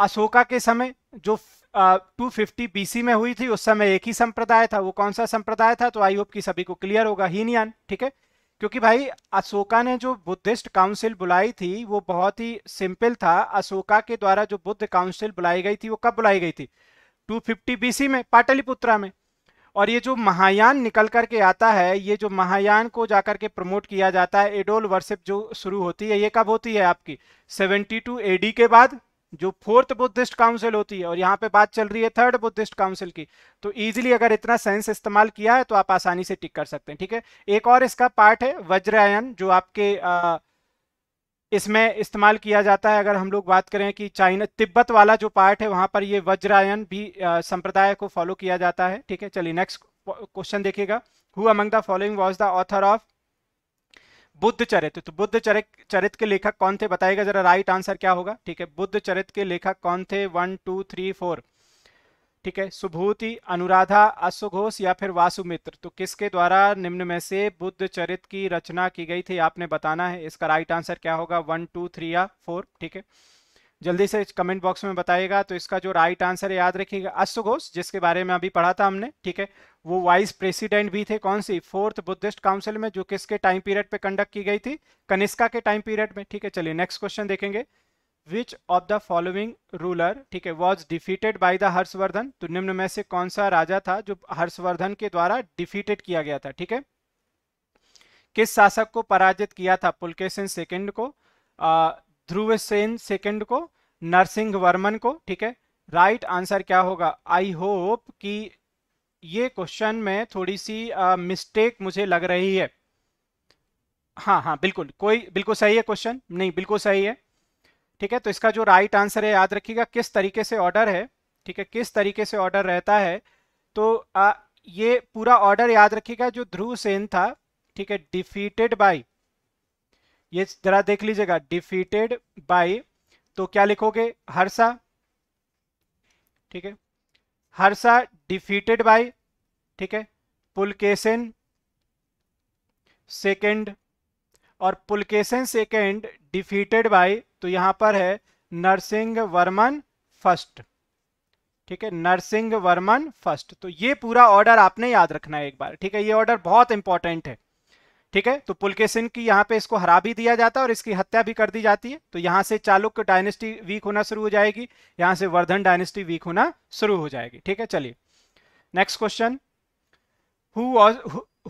अशोका के समय जो टू फिफ्टी बीसी में हुई थी उस समय एक ही संप्रदाय था वो कौन सा संप्रदाय था तो आई होप कि सभी को क्लियर होगा हीनयान ठीक है क्योंकि भाई अशोका ने जो बुद्धिस्ट काउंसिल बुलाई थी वो बहुत ही सिंपल था अशोका के द्वारा जो बुद्ध काउंसिल बुलाई गई थी वो कब बुलाई गई थी 250 बीसी में पाटलिपुत्रा में और ये जो महायान निकल करके आता है ये जो महायान को जाकर के प्रमोट किया जाता है एडोल वर्शिप जो शुरू होती है ये कब होती है आपकी 72 एडी के बाद जो फोर्थ बुद्धिस्ट काउंसिल होती है और यहाँ पे बात चल रही है थर्ड बुद्धिस्ट काउंसिल की तो इजीली अगर इतना सेंस इस्तेमाल किया है तो आप आसानी से टिक कर सकते हैं ठीक है एक और इसका पार्ट है वज्रायन जो आपके आ, इसमें इस्तेमाल किया जाता है अगर हम लोग बात करें कि चाइना तिब्बत वाला जो पार्ट है वहां पर ये वज्रायन भी संप्रदाय को फॉलो किया जाता है ठीक है चलिए नेक्स्ट क्वेश्चन देखिएगा who among the following was the author of Buddhacharita तो बुद्ध चरित चरित के लेखक कौन थे बताएगा जरा राइट आंसर क्या होगा ठीक है बुद्ध चरित के लेखक कौन थे वन टू थ्री फोर ठीक है सुभूति अनुराधा अश्वघोष या फिर वासुमित्र तो किसके द्वारा निम्न में से बुद्ध चरित की रचना की गई थी आपने बताना है इसका राइट आंसर क्या होगा वन टू थ्री या फोर ठीक है जल्दी से कमेंट बॉक्स में बताएगा तो इसका जो राइट आंसर है याद रखिएगा अश्वघोष जिसके बारे में अभी पढ़ा था हमने ठीक है वो वाइस प्रेसिडेंट भी थे कौन सी फोर्थ बुद्धिस्ट काउंसिल में जो किसके टाइम पीरियड पे कंडक्ट की गई थी कनिष्का के टाइम पीरियड में ठीक है चलिए नेक्स्ट क्वेश्चन देखेंगे which of the following ruler ठीक है was defeated by the Harshavardhana तो निम्न में से कौन सा राजा था जो हर्षवर्धन के द्वारा डिफीटेड किया गया था ठीक है किस शासक को पराजित किया था पुलकेशन सेकेंड को ध्रुव सेन सेकंड को नरसिंह वर्मन को ठीक है राइट right आंसर क्या होगा आई होप कि ये क्वेश्चन में थोड़ी सी मिस्टेक uh, मुझे लग रही है हाँ हाँ बिल्कुल कोई बिल्कुल सही है क्वेश्चन नहीं बिल्कुल सही है ठीक है तो इसका जो राइट right आंसर है याद रखिएगा किस तरीके से ऑर्डर है ठीक है किस तरीके से ऑर्डर रहता है तो आ, ये पूरा ऑर्डर याद रखिएगा जो ध्रुव सेन था ठीक है डिफीटेड बाई ये जरा देख लीजिएगा डिफीटेड बाय तो क्या लिखोगे हर्षा ठीक है हर्षा डिफीटेड बाय ठीक है पुलकेशन सेकेंड और पुलकेशन सेकेंड डिफीटेड बाय तो यहां पर है नरसिंह वर्मन फर्स्ट ठीक है नरसिंह वर्मन फर्स्ट तो ये पूरा ऑर्डर आपने याद रखना है एक बार ठीक है ये ऑर्डर बहुत इंपॉर्टेंट है ठीक है तो पुलकेसिन की यहाँ पे इसको हरा भी दिया जाता है और इसकी हत्या भी कर दी जाती है तो यहाँ से चालुक्य डायनेस्टी वीक होना शुरू हो जाएगी यहाँ से वर्धन डायनेस्टी वीक होना शुरू हो जाएगी ठीक है चलिए next question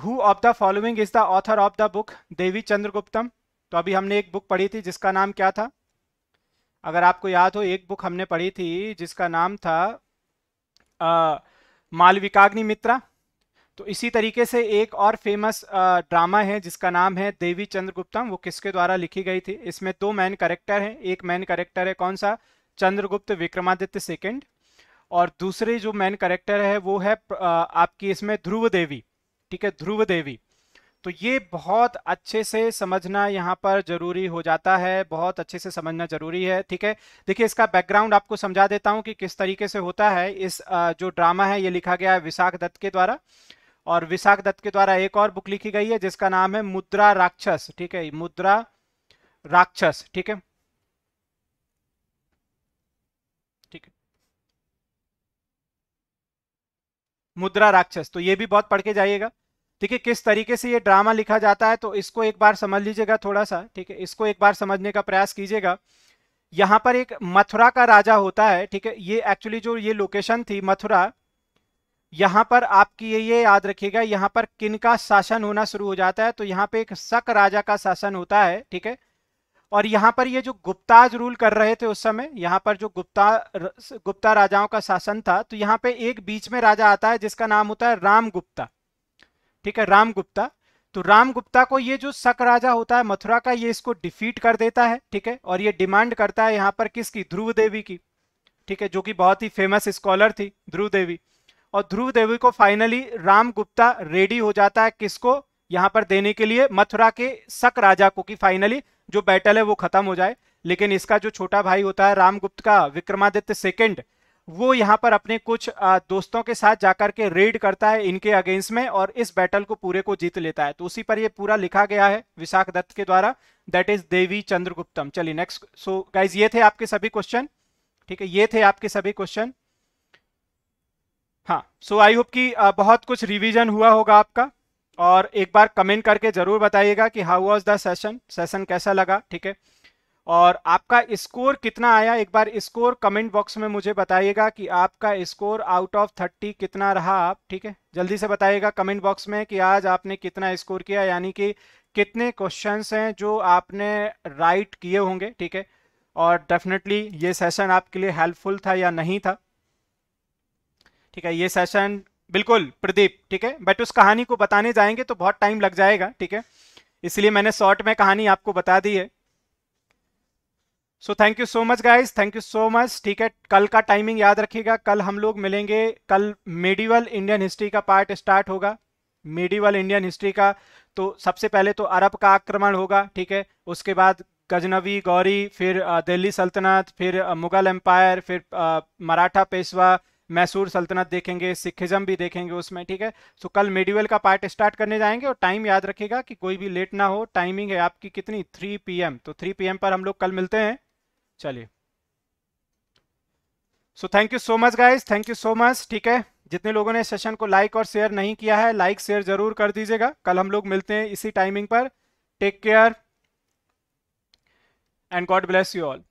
who of the following is the author of the book Devi Chandraguptam तो अभी हमने एक बुक पढ़ी थी जिसका नाम क्या था अगर आपको याद हो एक बुक हमने पढ़ी थी जिसका नाम था मालविकाग्नि मित्रा तो इसी तरीके से एक और फेमस ड्रामा है जिसका नाम है देवी चंद्र गुप्तम वो किसके द्वारा लिखी गई थी इसमें दो मैन करेक्टर हैं एक मैन करेक्टर है कौन सा चंद्रगुप्त विक्रमादित्य सेकेंड और दूसरे जो मैन करेक्टर है वो है आपकी इसमें ध्रुव देवी ठीक है ध्रुव देवी तो ये बहुत अच्छे से समझना यहाँ पर जरूरी हो जाता है बहुत अच्छे से समझना जरूरी है ठीक है देखिए इसका बैकग्राउंड आपको समझा देता हूँ कि किस तरीके से होता है इस जो ड्रामा है ये लिखा गया है विशाख दत्त के द्वारा और विशाख दत्त के द्वारा एक और बुक लिखी गई है जिसका नाम है मुद्रा राक्षस ठीक है मुद्रा राक्षस ठीक है ठीक है मुद्रा राक्षस तो ये भी बहुत पढ़ के जाइएगा ठीक है किस तरीके से ये ड्रामा लिखा जाता है तो इसको एक बार समझ लीजिएगा थोड़ा सा ठीक है इसको एक बार समझने का प्रयास कीजिएगा यहाँ पर एक मथुरा का राजा होता है ठीक है ये एक्चुअली जो ये लोकेशन थी मथुरा यहाँ पर आपकी ये ये याद रखिएगा यहाँ पर किन का शासन होना शुरू हो जाता है तो यहाँ पे एक शक राजा का शासन होता है ठीक है और यहाँ पर ये जो गुप्ताज रूल कर रहे थे उस समय यहाँ पर जो गुप्ता गुप्ता राजाओं का शासन था तो यहाँ पे एक बीच में राजा आता है जिसका नाम होता है राम गुप्ता ठीक है राम गुप्ता तो राम गुप्ता को ये जो शक राजा होता है मथुरा का ये इसको डिफीट कर देता है ठीक है और ये डिमांड करता है यहाँ पर किसकी ध्रुव देवी की ठीक है जो कि बहुत ही फेमस स्कॉलर थी ध्रुव देवी और ध्रुव देवी को फाइनली राम गुप्ता रेडी हो जाता है किसको यहाँ पर देने के लिए मथुरा के सक राजा को कि फाइनली जो बैटल है वो खत्म हो जाए लेकिन इसका जो छोटा भाई होता है रामगुप्त का विक्रमादित्य सेकेंड वो यहाँ पर अपने कुछ दोस्तों के साथ जाकर के रेड करता है इनके अगेंस्ट में और इस बैटल को पूरे को जीत लेता है तो उसी पर ये पूरा लिखा गया है विशाख दत्त के द्वारा दैट इज देवी चंद्रगुप्तम चलिए नेक्स्ट सो गाइज ये थे आपके सभी क्वेश्चन ठीक है ये थे आपके सभी क्वेश्चन हाँ सो आई होप कि बहुत कुछ रिवीजन हुआ होगा आपका और एक बार कमेंट करके ज़रूर बताइएगा कि how was the session session कैसा लगा ठीक है और आपका स्कोर कितना आया एक बार स्कोर कमेंट बॉक्स में मुझे बताइएगा कि आपका स्कोर आउट ऑफ थर्टी कितना रहा आप ठीक है जल्दी से बताइएगा कमेंट बॉक्स में कि आज आपने कितना स्कोर किया यानी कि कितने क्वेश्चन हैं जो आपने राइट किए होंगे ठीक है और डेफिनेटली ये सेशन आपके लिए हेल्पफुल था या नहीं था ठीक है ये सेशन बिल्कुल प्रदीप ठीक है बट उस कहानी को बताने जाएंगे तो बहुत टाइम लग जाएगा ठीक है इसलिए मैंने शॉर्ट में कहानी आपको बता दी है so thank you so much guys thank you so much ठीक है कल का टाइमिंग याद रखिएगा कल हम लोग मिलेंगे कल मेडिवल इंडियन हिस्ट्री का पार्ट स्टार्ट होगा मेडिवल इंडियन हिस्ट्री का तो सबसे पहले तो अरब का आक्रमण होगा ठीक है उसके बाद गजनवी गौरी फिर दिल्ली सल्तनत फिर मुगल एम्पायर फिर मराठा पेशवा मैसूर सल्तनत देखेंगे सिखिज्म भी देखेंगे उसमें ठीक है सो कल मेडिवल का पार्ट स्टार्ट करने जाएंगे और टाइम याद रखेगा कि कोई भी लेट ना हो टाइमिंग है आपकी कितनी थ्री पी तो थ्री पी पर हम लोग कल मिलते हैं चलिए so thank you so much guys thank you so much ठीक है जितने लोगों ने सेशन को लाइक और शेयर नहीं किया है लाइक शेयर जरूर कर दीजिएगा कल हम लोग मिलते हैं इसी टाइमिंग पर take care and God bless you all